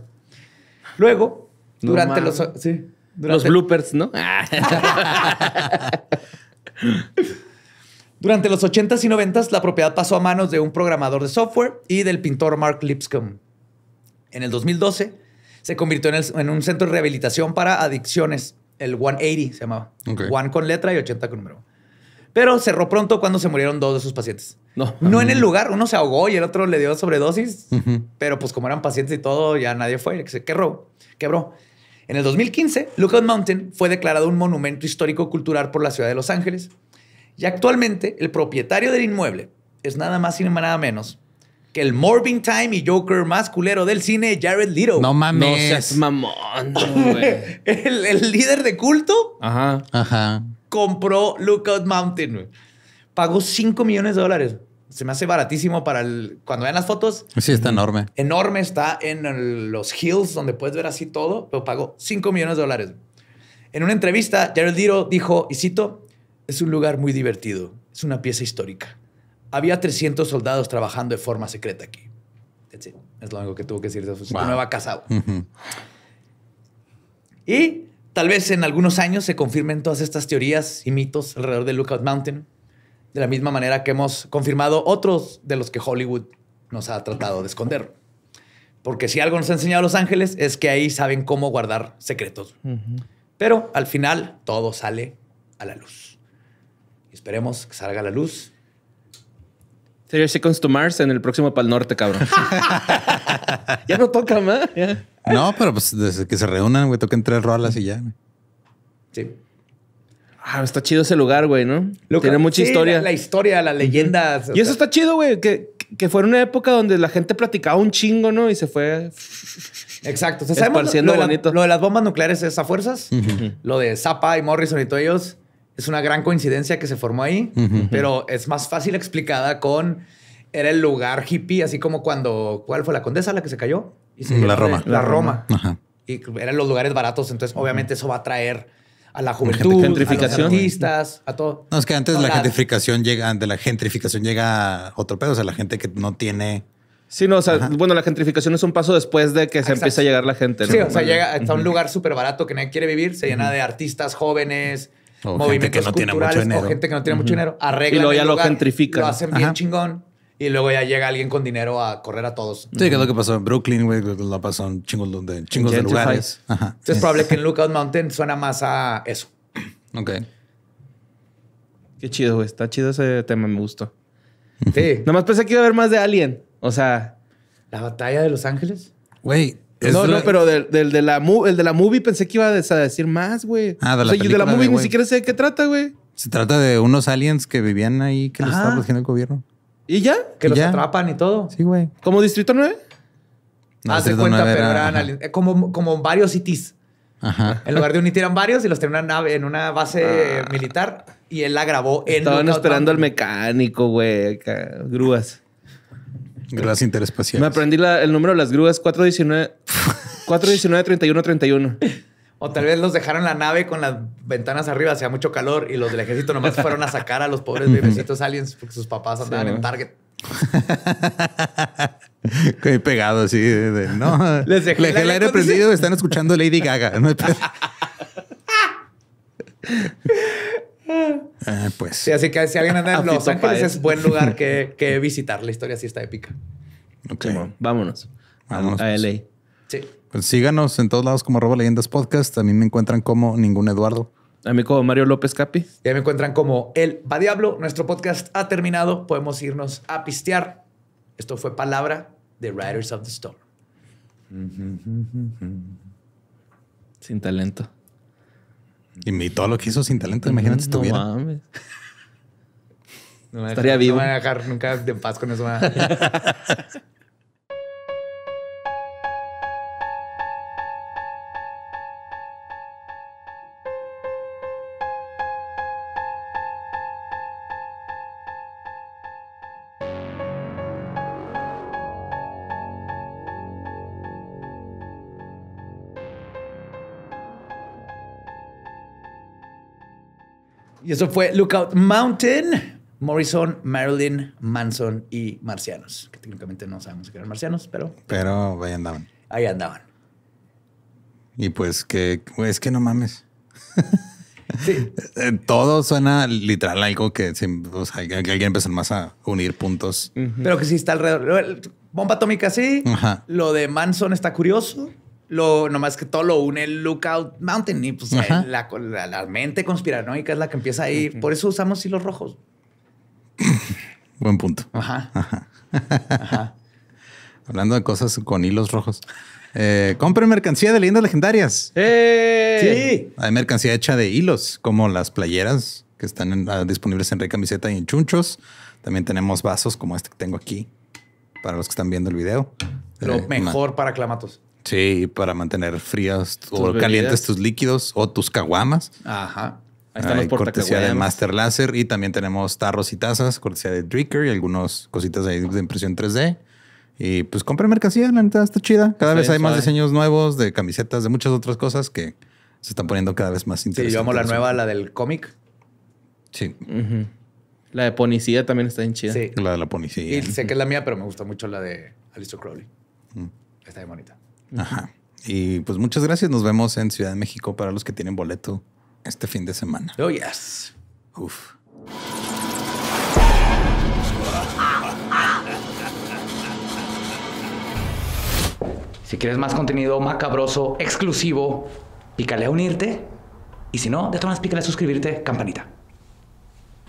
Luego, ah, durante los... bloopers, ¿no? durante los 80s y 90s, la propiedad pasó a manos de un programador de software y del pintor Mark Lipscomb. En el 2012, se convirtió en, un centro de rehabilitación para adicciones. El 180 se llamaba. One con letra y 80 con número. Pero cerró pronto cuando se murieron dos de sus pacientes. No. no en el lugar, uno se ahogó y el otro le dio sobredosis, pero pues como eran pacientes y todo, ya nadie fue, se quebró, quebró. En el 2015, Lookout Mountain fue declarado un monumento histórico-cultural por la ciudad de Los Ángeles y actualmente el propietario del inmueble es nada más y nada menos que el Morbin Time y Joker más culero del cine, Jared Leto. No mames. No mamón, el, líder de culto. Ajá. Compró Lookout Mountain, Pagó 5 millones de dólares se me hace baratísimo para el. Cuando vean las fotos. Sí, está enorme. Enorme, está en los hills donde puedes ver así todo, pero pagó 5 millones de dólares. En una entrevista, Jared Diro dijo, y cito, es un lugar muy divertido, es una pieza histórica. Había 300 soldados trabajando de forma secreta aquí. Es lo único que tuvo que decir de su nueva casa. Y tal vez en algunos años se confirmen todas estas teorías y mitos alrededor de Lookout Mountain de la misma manera que hemos confirmado otros de los que Hollywood nos ha tratado de esconder. Porque si algo nos ha enseñado Los Ángeles es que ahí saben cómo guardar secretos. Pero al final todo sale a la luz. Esperemos que salga a la luz. Sería Seconds to Mars en el próximo Pal Norte, cabrón. ya no toca más. No, pero pues desde que se reúnan, güey, toquen tres rolas y ya. Sí. Ah, está chido ese lugar, güey, ¿no? Tiene mucha historia. La, la, historia, las leyendas. Y eso está chido, güey, que, que fue una época donde la gente platicaba un chingo, ¿no? Y se fue. Exacto. se sea, lo, De las bombas nucleares es fuerzas. Lo de Zappa y Morrison y todos ellos es una gran coincidencia que se formó ahí, pero es más fácil explicada con. Era el lugar hippie, así como cuando. ¿Cuál fue la condesa la que se cayó? la Roma. La, Roma. Ajá. Y eran los lugares baratos. Entonces, obviamente, eso va a traer a la juventud, gentrificación, a los artistas, a todo. No, es que antes la, gentrificación llega, de la gentrificación llega a otro pedo, o sea, la gente que no tiene... Sí, no, o sea, bueno, la gentrificación es un paso después de que se empieza a llegar la gente. Sí, o sea, llega hasta un lugar súper barato que nadie quiere vivir, se llena de artistas jóvenes, movimientos gente que no tiene mucho dinero. gente que no tiene mucho dinero, arregla y luego ya lo gentrifican. Lo hacen bien chingón y luego ya llega alguien con dinero a correr a todos. Sí, que es lo que pasó en Brooklyn, güey. lo pasó en chingos de, chingos lugares. Entonces, probable que en Lookout Mountain suena más a eso. Ok. Qué chido, güey. Está chido ese tema, me gustó. Sí. Nomás pensé que iba a haber más de Alien. O sea. La batalla de Los Ángeles. Güey. No, no, pero del, del, de la, el de la movie pensé que iba a decir más, güey. Ah, de la o sea, de la movie ni siquiera sé de qué trata, güey. Se trata de unos aliens que vivían ahí, que lo los estaba protegiendo el gobierno. ¿Y ya? Que los atrapan y todo. Sí, güey. ¿Como Distrito 9? No, Haz de cuenta, pero eran como, como varios cities. Ajá. En lugar de un IT eran varios y los tenían en una base ah. militar y él la grabó en Estaban esperando al mecánico, güey. Grúas. Grúas interespaciales. Me aprendí el número de las grúas 419 419 3131. O tal vez los dejaron la nave con las ventanas arriba, hacía mucho calor y los del ejército nomás fueron a sacar a los pobres bebecitos aliens porque sus papás andaban en Target. Qué pegado así no. Les dejé, el aire prendido, están escuchando Lady Gaga. Ah, pues. Sí, así que si alguien anda en Los Ángeles es buen lugar que, que, visitar. La historia sí está épica. Ok. Vámonos. Vámonos. A, pues. a LA. Sí. Pues síganos en todos lados como arroba leyendas podcast. A me encuentran como ningún Eduardo. A mí como Mario López Capi. Y me encuentran como El Va Diablo. Nuestro podcast ha terminado. Podemos irnos a pistear. Esto fue Palabra de Riders of the Storm. Sin talento. Y todo lo que hizo sin talento, imagínate si No mames. Estaría vivo. No me van a dejar nunca de paz con eso. eso fue Lookout Mountain, Morrison, Marilyn, Manson y Marcianos. Que técnicamente no sabemos si eran marcianos, pero. Pero ahí andaban. Ahí andaban. Y pues que es que no mames. Todo suena literal algo que, que, alguien empezó más a unir puntos. Pero que sí está alrededor. Bomba atómica sí. Lo de Manson está curioso lo nomás que todo lo une el Lookout Mountain y pues la, mente conspiranoica es la que empieza ahí. Por eso usamos hilos rojos. Buen punto. Hablando de cosas con hilos rojos. Eh, compren mercancía de leyendas legendarias. ¡Eh! Sí. Hay mercancía hecha de hilos, como las playeras que están ah, disponibles en Rey Camiseta y en Chunchos. También tenemos vasos como este que tengo aquí, para los que están viendo el video. Lo eh, mejor para clamatos. Sí, para mantener frías o calientes tus líquidos o tus caguamas. Ajá. Ahí están los Cortesía de Master Laser y también tenemos tarros y tazas, cortesía de Dricker y algunas cositas de impresión 3D. Y pues compren mercancía, la neta está chida. Cada vez hay más diseños nuevos de camisetas, de muchas otras cosas que se están poniendo cada vez más interesantes. Sí, yo la nueva, la del cómic. Sí. La de ponicía también está bien chida. Sí. La de la ponicía. Y sé que es la mía, pero me gusta mucho la de Alistair Crowley. Mm. Está bien bonita. Ajá. Y pues muchas gracias. Nos vemos en Ciudad de México para los que tienen boleto este fin de semana. Oh, yes. Uf. Si quieres más contenido macabroso, exclusivo, pícale a unirte. Y si no, de todas maneras, pícale a suscribirte, campanita.